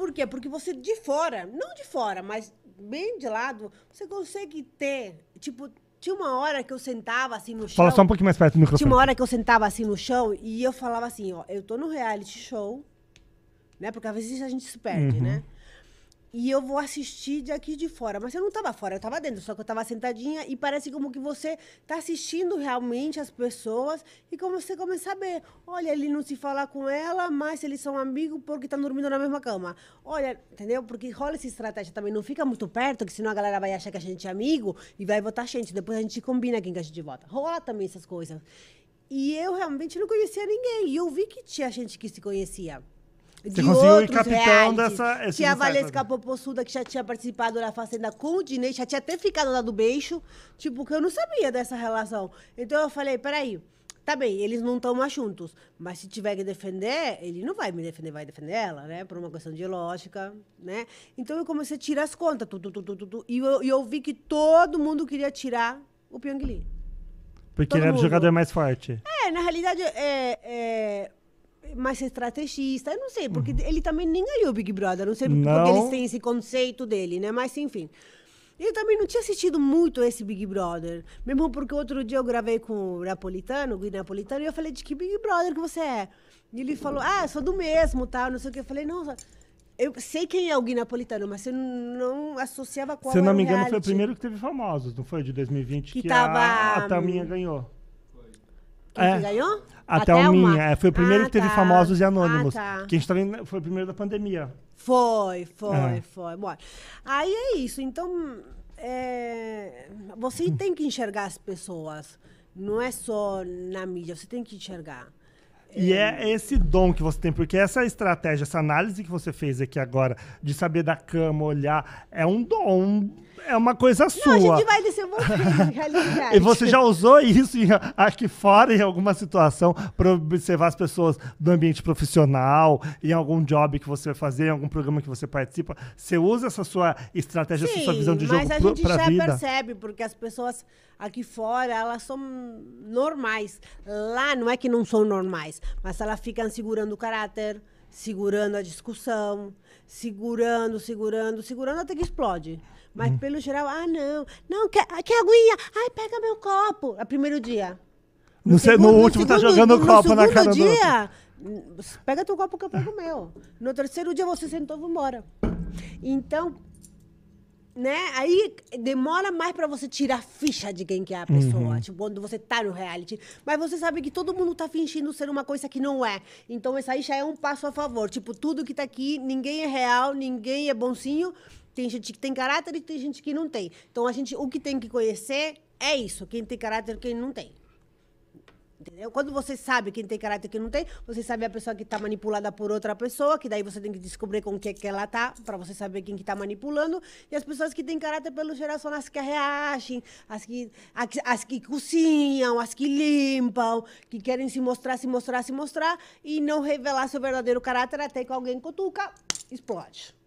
Por quê? Porque você de fora, não de fora, mas bem de lado, você consegue ter, tipo, tinha uma hora que eu sentava assim no chão. Fala só um pouquinho mais perto do microfone. Tinha uma hora que eu sentava assim no chão e eu falava assim, ó, eu tô no reality show, né? Porque às vezes a gente se perde, uhum. né? e eu vou assistir de aqui de fora. Mas eu não estava fora, eu estava dentro, só que eu estava sentadinha e parece como que você está assistindo realmente as pessoas e como você começa a ver olha, ele não se fala com ela, mas eles são amigos porque estão tá dormindo na mesma cama. Olha, entendeu? Porque rola essa estratégia também, não fica muito perto, que senão a galera vai achar que a gente é amigo e vai votar a gente. Depois a gente combina quem que a gente vota. Rola também essas coisas. E eu realmente não conhecia ninguém. E eu vi que tinha gente que se conhecia. Você outros capitão reais. dessa. Esse tinha a Valesca sabe? Popossuda, que já tinha participado da Fazenda com o Dinei, já tinha até ficado lá do beijo. Tipo, que eu não sabia dessa relação. Então eu falei, peraí. Tá bem, eles não estão mais juntos. Mas se tiver que defender, ele não vai me defender, vai defender ela, né? Por uma questão de lógica, né? Então eu comecei a tirar as contas, tu, tu, tu, tu e, eu, e eu vi que todo mundo queria tirar o Pyong Porque todo ele era o jogador mais forte. É, na realidade, é, é mais estrategista. Eu não sei, porque uhum. ele também nem ganhou o Big Brother. Não sei não. porque eles têm esse conceito dele, né? Mas enfim. Eu também não tinha assistido muito esse Big Brother. Mesmo porque outro dia eu gravei com o Napolitano, o Gui Napolitano, e eu falei, de que Big Brother que você é? E ele falou, ah, sou do mesmo, tal, tá, não sei o que. Eu falei, nossa, eu sei quem é o Gui Napolitano, mas eu não associava qual Se eu não me engano, reality. foi o primeiro que teve famosos, não foi? De 2020, que, que tava... a Taminha ganhou. Quem é. que ganhou? A, a Thelminha. Thelma? É, foi o primeiro ah, que teve tá. famosos e anônimos. Ah, tá. Que a gente também foi o primeiro da pandemia. Foi, foi, é. foi. aí é isso. Então, é, você uhum. tem que enxergar as pessoas. Não é só na mídia, você tem que enxergar. E é esse dom que você tem, porque essa estratégia, essa análise que você fez aqui agora, de saber da cama, olhar, é um dom é uma coisa sua. Não, a gente vai desenvolvendo realidade. e você já usou isso em, aqui fora em alguma situação para observar as pessoas do ambiente profissional, em algum job que você vai fazer, em algum programa que você participa? Você usa essa sua estratégia, Sim, essa sua visão de jogo para a vida? mas a gente já percebe, porque as pessoas aqui fora, elas são normais. Lá não é que não são normais, mas elas ficam segurando o caráter, segurando a discussão, segurando, segurando, segurando até que explode. Mas hum. pelo geral, ah, não, não, quer, quer aguinha? Ai, pega meu copo. É primeiro dia. No, no, segundo, tá no último no segundo, tá jogando o copo na cara dia, do outro. Hum, pega teu copo que eu pego meu. No terceiro dia você sentou e embora. Então, né? Aí demora mais para você tirar ficha de quem que é a pessoa, uhum. tipo, quando você tá no reality. Mas você sabe que todo mundo tá fingindo ser uma coisa que não é. Então isso aí já é um passo a favor. Tipo, tudo que tá aqui, ninguém é real, ninguém é bonzinho. Tem gente que tem caráter e tem gente que não tem. Então a gente o que tem que conhecer é isso, quem tem caráter e quem não tem. Entendeu? Quando você sabe quem tem caráter e quem não tem, você sabe a pessoa que está manipulada por outra pessoa, que daí você tem que descobrir com o que, que ela tá, para você saber quem que tá manipulando. E as pessoas que têm caráter pelo geral são as que reagem, as que, as, as que cozinham, as que limpam, que querem se mostrar, se mostrar, se mostrar e não revelar seu verdadeiro caráter até que alguém cutuca, explode.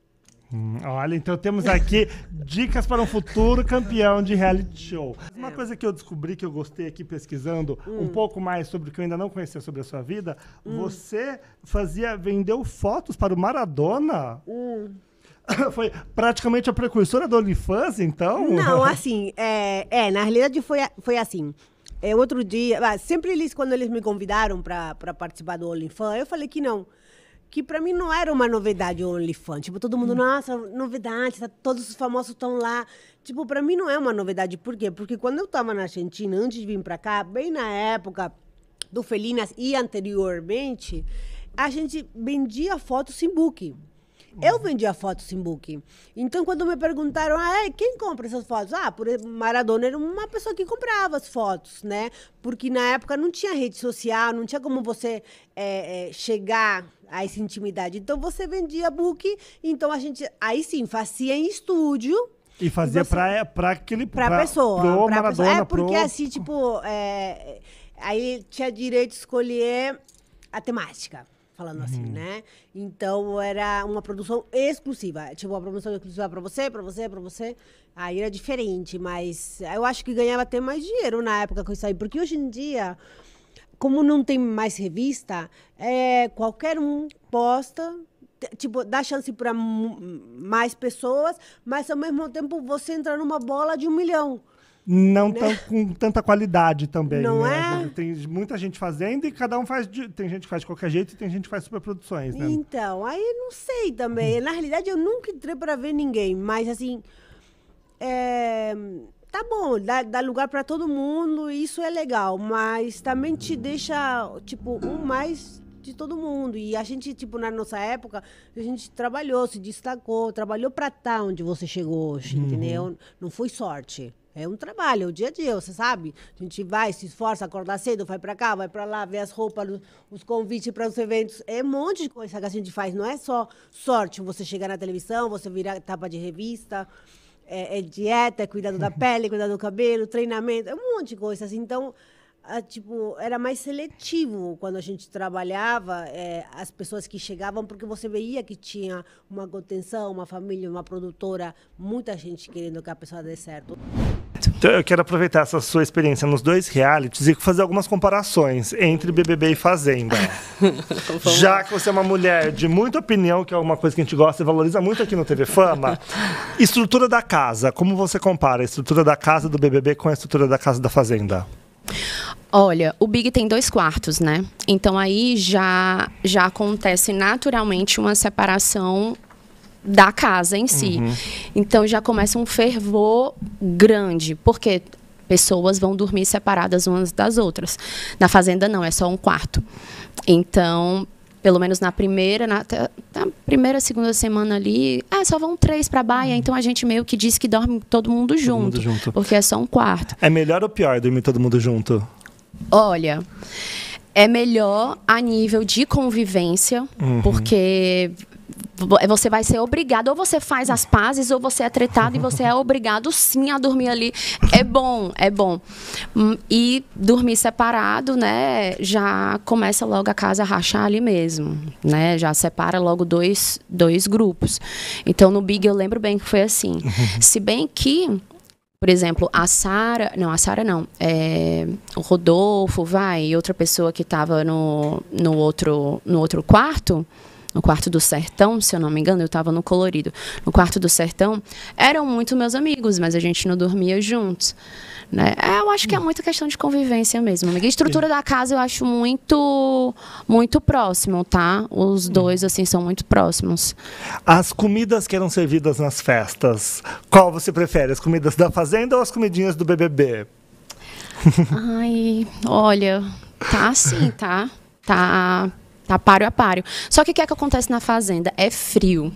Hum, olha, então temos aqui dicas para um futuro campeão de reality show. Uma coisa que eu descobri que eu gostei aqui pesquisando hum. um pouco mais sobre o que eu ainda não conhecia sobre a sua vida, hum. você fazia vendeu fotos para o Maradona? Hum. foi praticamente a precursora do OnlyFans, então? Não, assim, é, é na realidade foi, foi assim. É, outro dia, ah, sempre eles, quando eles me convidaram para participar do OnlyFans, eu falei que não que para mim não era uma novidade o OnlyFans. Tipo, todo mundo, nossa, novidade, tá, todos os famosos estão lá. Tipo, para mim não é uma novidade. Por quê? Porque quando eu tava na Argentina, antes de vir para cá, bem na época do Felinas e anteriormente, a gente vendia fotos em book. Eu vendia fotos em book. Então, quando me perguntaram, ah, é, quem compra essas fotos? Ah, por Maradona era uma pessoa que comprava as fotos, né? Porque na época não tinha rede social, não tinha como você é, é, chegar a essa intimidade. Então, você vendia book. Então, a gente, aí sim, fazia em estúdio. E fazia para aquele... para pra pessoa. Para Maradona, pessoa. É, porque pro... assim, tipo... É, aí tinha direito de escolher a temática falando assim, uhum. assim, né? Então era uma produção exclusiva. Tipo, a produção é exclusiva para você, para você, para você. Aí era diferente, mas eu acho que ganhava até mais dinheiro na época que eu saí. Porque hoje em dia, como não tem mais revista, é, qualquer um posta tipo, dá chance para mais pessoas, mas ao mesmo tempo você entra numa bola de um milhão não né? tão, com tanta qualidade também. Não né? é? Tem muita gente fazendo e cada um faz. De, tem gente que faz de qualquer jeito e tem gente que faz superproduções, né? Então, aí não sei também. Hum. Na realidade, eu nunca entrei para ver ninguém, mas assim. É, tá bom, dá, dá lugar para todo mundo, isso é legal, mas também te deixa, tipo, um mais de todo mundo. E a gente, tipo, na nossa época, a gente trabalhou, se destacou, trabalhou para estar tá onde você chegou hoje, uhum. entendeu? Não foi sorte. É um trabalho, é o dia a dia, você sabe? A gente vai, se esforça, acorda cedo, vai para cá, vai para lá, vê as roupas, os convites para os eventos. É um monte de coisa que a gente faz. Não é só sorte, você chegar na televisão, você virar tapa de revista. É, é dieta, é cuidado da pele, cuidado do cabelo, treinamento, é um monte de coisa. Assim. Então, tipo, era mais seletivo quando a gente trabalhava, é, as pessoas que chegavam, porque você veia que tinha uma contenção, uma família, uma produtora, muita gente querendo que a pessoa dê certo. Então, eu quero aproveitar essa sua experiência nos dois realities e fazer algumas comparações entre BBB e Fazenda. Já que você é uma mulher de muita opinião, que é uma coisa que a gente gosta e valoriza muito aqui no TV Fama, estrutura da casa, como você compara a estrutura da casa do BBB com a estrutura da casa da Fazenda? Olha, o Big tem dois quartos, né? Então aí já já acontece naturalmente uma separação da casa em si. Uhum. Então já começa um fervor grande, porque pessoas vão dormir separadas umas das outras. Na fazenda não, é só um quarto. Então, pelo menos na primeira, na, na primeira, segunda semana ali, ah, só vão três para a baia, uhum. então a gente meio que diz que dorme todo mundo, todo mundo junto, porque é só um quarto. É melhor ou pior dormir todo mundo junto? Olha, é melhor a nível de convivência, uhum. porque você vai ser obrigado, ou você faz as pazes, ou você é tretado e você é obrigado sim a dormir ali. É bom, é bom. Hum, e dormir separado, né? Já começa logo a casa a rachar ali mesmo, né? Já separa logo dois, dois grupos. Então no Big eu lembro bem que foi assim. Uhum. Se bem que por exemplo, a Sara, não, a Sara não, é, o Rodolfo, vai, outra pessoa que estava no, no, outro, no outro quarto, no quarto do sertão, se eu não me engano, eu estava no colorido. No quarto do sertão, eram muito meus amigos, mas a gente não dormia juntos. Né? É, eu acho que é muito questão de convivência mesmo, A estrutura da casa eu acho muito muito próximo, tá? Os dois, assim, são muito próximos. As comidas que eram servidas nas festas, qual você prefere? As comidas da fazenda ou as comidinhas do BBB? Ai, olha, tá assim, tá? Tá Tá páreo a páreo. Só que o que é que acontece na fazenda? É frio.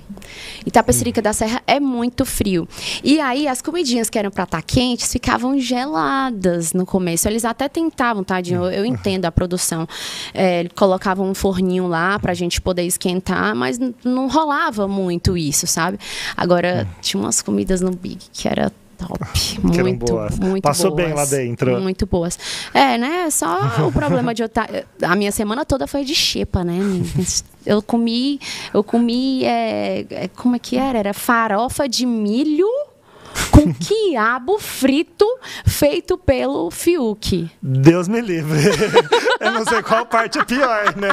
Itapecerica hum. da Serra é muito frio. E aí as comidinhas que eram para estar tá quentes ficavam geladas no começo. Eles até tentavam, tadinho, eu, eu uhum. entendo a produção. É, colocavam um forninho lá pra gente poder esquentar, mas não rolava muito isso, sabe? Agora, uhum. tinha umas comidas no Big que era Top. Muito, boas. Muito Passou boas. bem lá dentro. Muito boas. É, né? Só o problema de eu estar. A minha semana toda foi de xepa, né? Eu comi. Eu comi. É, é... Como é que era? Era farofa de milho com quiabo frito feito pelo Fiuk. Deus me livre. eu não sei qual parte é pior, né?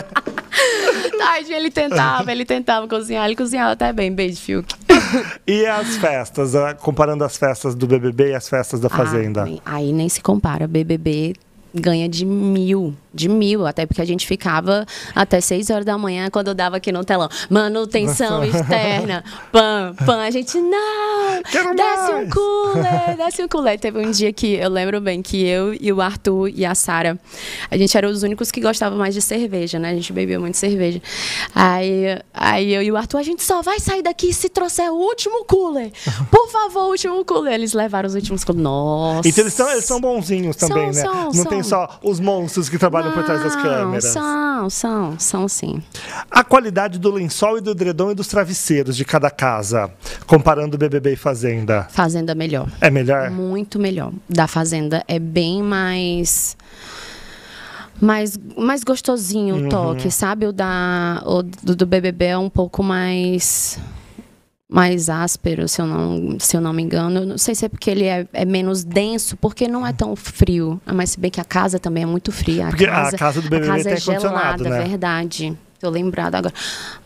Tadinho, ele tentava, ele tentava cozinhar, ele cozinhava até bem. Beijo, Fiuk. e as festas, ah, comparando as festas do BBB e as festas da ah, Fazenda? Ah, aí nem se compara, BBB ganha de mil de mil, até porque a gente ficava até 6 horas da manhã quando eu dava aqui no telão. Manutenção externa, pam, pam. A gente, não! Quero desce mais! um cooler, desce um cooler. Teve um dia que eu lembro bem que eu e o Arthur e a Sara, a gente era os únicos que gostavam mais de cerveja, né? A gente bebia muito cerveja. Aí, aí eu e o Arthur, a gente só vai sair daqui se trouxer o último cooler. Por favor, o último cooler. Eles levaram os últimos coolers. Nossa! Então eles são, eles são bonzinhos também, são, né? São, Não tem só os monstros que trabalham jogam por trás das câmeras. São, são, são sim. A qualidade do lençol e do edredom e dos travesseiros de cada casa, comparando BBB e Fazenda. Fazenda melhor. É melhor? Muito melhor. Da Fazenda é bem mais mais, mais gostosinho o uhum. toque, sabe? O, da, o do BBB é um pouco mais mais áspero, se eu não, se eu não me engano. Eu não sei se é porque ele é, é, menos denso, porque não é tão frio. Ah, mas se bem que a casa também é muito fria. A, porque casa, a casa do BBB a casa é gelada, né? verdade. Tô lembrada agora.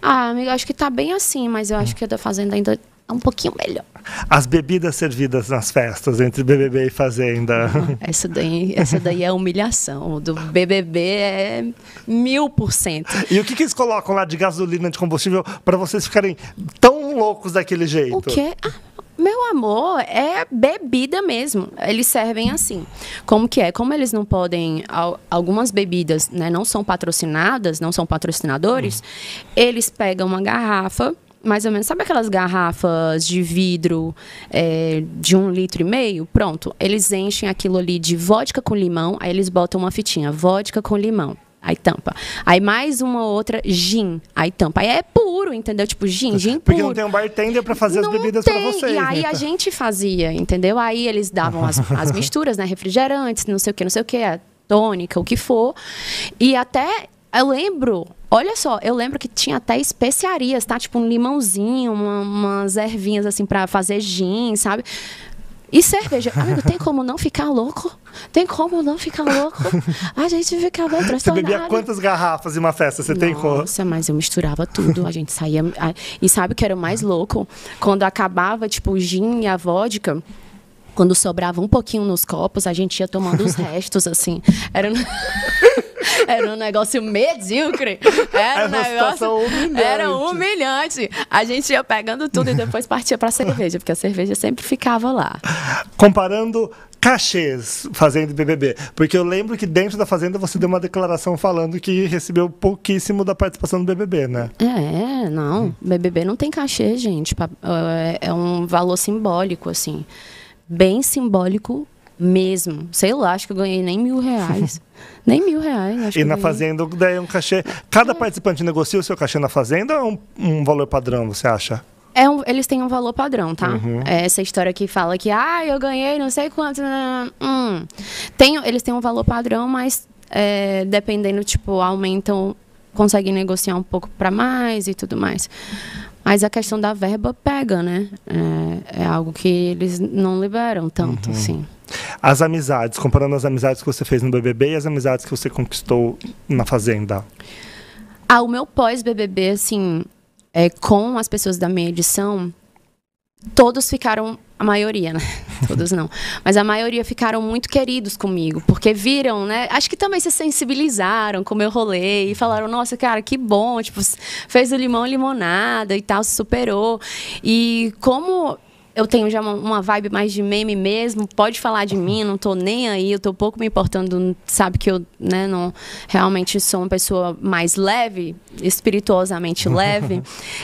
Ah, amigo, acho que tá bem assim, mas eu acho é. que a da Fazenda ainda é um pouquinho melhor. As bebidas servidas nas festas entre BBB e Fazenda. Essa daí, essa daí é humilhação. Do BBB é mil por cento. E o que, que eles colocam lá de gasolina, de combustível, para vocês ficarem tão loucos daquele jeito? O quê? Ah, meu amor, é bebida mesmo. Eles servem assim. Como que é? Como eles não podem. Algumas bebidas né, não são patrocinadas, não são patrocinadores, hum. eles pegam uma garrafa mais ou menos, sabe aquelas garrafas de vidro é, de um litro e meio? Pronto, eles enchem aquilo ali de vodka com limão, aí eles botam uma fitinha, vodka com limão. Aí tampa. Aí mais uma outra, gin. Aí tampa. Aí é puro, entendeu? Tipo, gin, gin puro. Porque não tem um bartender pra fazer não as bebidas tem. pra vocês. E aí né? a gente fazia, entendeu? Aí eles davam as, as misturas, né? Refrigerantes, não sei o que, não sei o que tônica, o que for. E até eu lembro, olha só, eu lembro que tinha até especiarias, tá? Tipo um limãozinho, uma, umas ervinhas assim para fazer gin, sabe? E cerveja. Amigo, tem como não ficar louco? Tem como não ficar louco? A gente ficava transtornado. Você bebia quantas garrafas em uma festa? Você Nossa, tem como? Nossa, mas eu misturava tudo. A gente saía... E sabe o que era mais louco? Quando acabava, tipo, o gin e a vodka quando sobrava um pouquinho nos copos, a gente ia tomando os restos, assim. Era... Era um negócio medíocre. Era um negócio. Humilhante. Era humilhante. A gente ia pegando tudo e depois partia para cerveja, porque a cerveja sempre ficava lá. Comparando cachês Fazenda e BBB. Porque eu lembro que dentro da Fazenda você deu uma declaração falando que recebeu pouquíssimo da participação do BBB, né? É, não. BBB não tem cachê, gente. É, é um valor simbólico, assim. Bem simbólico mesmo. Sei lá, acho que eu ganhei nem mil reais. nem mil reais. Acho e na Fazenda, daí é um cachê. Cada é. participante negocia o seu cachê na Fazenda ou é um, um valor padrão, você acha? É um, eles têm um valor padrão, tá? Uhum. É essa história que fala que, ah, eu ganhei não sei quanto. Né, né, né, hum. Tem, eles têm um valor padrão, mas é, dependendo, tipo, aumentam, conseguem negociar um pouco para mais e tudo mais. Mas a questão da verba pega, né? É, é algo que eles não liberam tanto, uhum. assim. As amizades, comparando as amizades que você fez no BBB e as amizades que você conquistou na Fazenda. Ah, o meu pós-BBB, assim, é, com as pessoas da minha edição, todos ficaram, a maioria, né? Todos não. Mas a maioria ficaram muito queridos comigo, porque viram, né? Acho que também se sensibilizaram com o meu rolê e falaram, nossa, cara, que bom, tipo, fez o limão limonada e tal, se superou. E como eu tenho já uma, uma, vibe mais de meme mesmo. Pode falar de mim, não tô nem aí. Eu tô pouco me importando. Sabe que eu, né, não realmente sou uma pessoa mais leve, espirituosamente leve.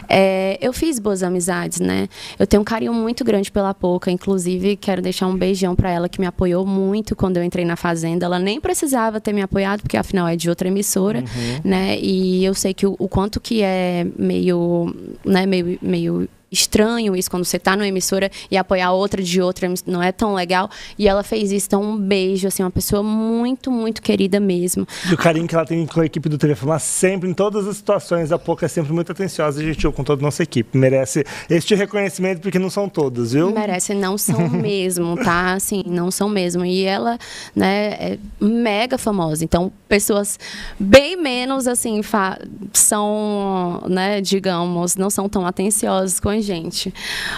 é, eu fiz boas amizades, né? Eu tenho um carinho muito grande pela Pouca. Inclusive, quero deixar um beijão para ela que me apoiou muito quando eu entrei na Fazenda. Ela nem precisava ter me apoiado, porque afinal é de outra emissora, uhum. né? E eu sei que o, o quanto que é meio, né, meio, meio estranho isso quando você tá numa emissora e apoiar outra de outra, não é tão legal. E ela fez isso, então um beijo, assim, uma pessoa muito, muito querida mesmo. E o carinho que ela tem com a equipe do Telefonar sempre, em todas as situações, a Poca é sempre muito atenciosa e gentil com toda a nossa equipe. Merece este reconhecimento, porque não são todas, viu? Merece, não são mesmo, tá? Assim, não são mesmo. E ela, né, é mega famosa. Então, pessoas bem menos, assim, são, né, digamos, não são tão atenciosas com a gente?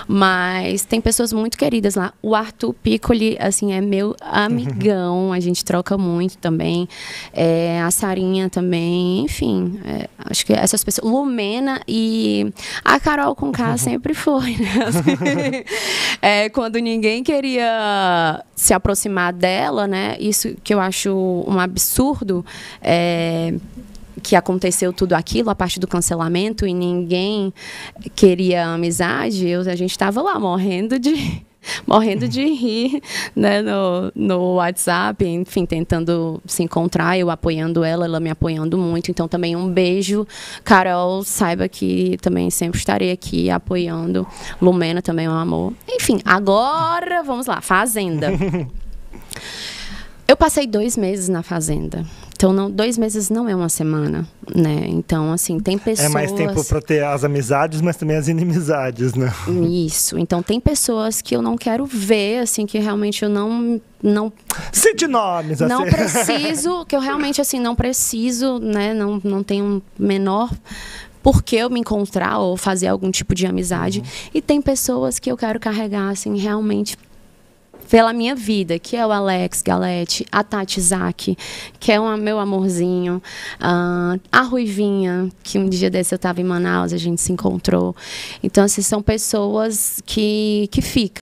Mas tem pessoas muito queridas lá. O Arthur Piccoli, assim, é meu amigão, a gente troca muito também. É, a Sarinha também, enfim. É, acho que essas pessoas. Lumena e a Carol com K sempre foi, né? Assim, é, quando ninguém queria se aproximar dela, né? Isso que eu acho um absurdo. É, que aconteceu tudo aquilo, a parte do cancelamento, e ninguém queria amizade, eu, a gente estava lá morrendo de. Morrendo de rir né, no, no WhatsApp, enfim, tentando se encontrar, eu apoiando ela, ela me apoiando muito. Então, também um beijo. Carol, saiba que também sempre estarei aqui apoiando. Lumena também é um amor. Enfim, agora vamos lá, Fazenda. Eu passei dois meses na Fazenda. Então, não, dois meses não é uma semana, né? Então, assim, tem pessoas... É mais tempo para ter as amizades, mas também as inimizades, né? Isso. Então, tem pessoas que eu não quero ver, assim, que realmente eu não... não Cite nomes, assim. Não preciso, que eu realmente, assim, não preciso, né? Não, não tenho menor por que eu me encontrar ou fazer algum tipo de amizade. Uhum. E tem pessoas que eu quero carregar, assim, realmente pela minha vida, que é o Alex Galete, a Tati Zac, que é um meu amorzinho, uh, a Ruivinha, que um dia desse eu estava em Manaus, a gente se encontrou. Então, assim, são pessoas que, que ficam.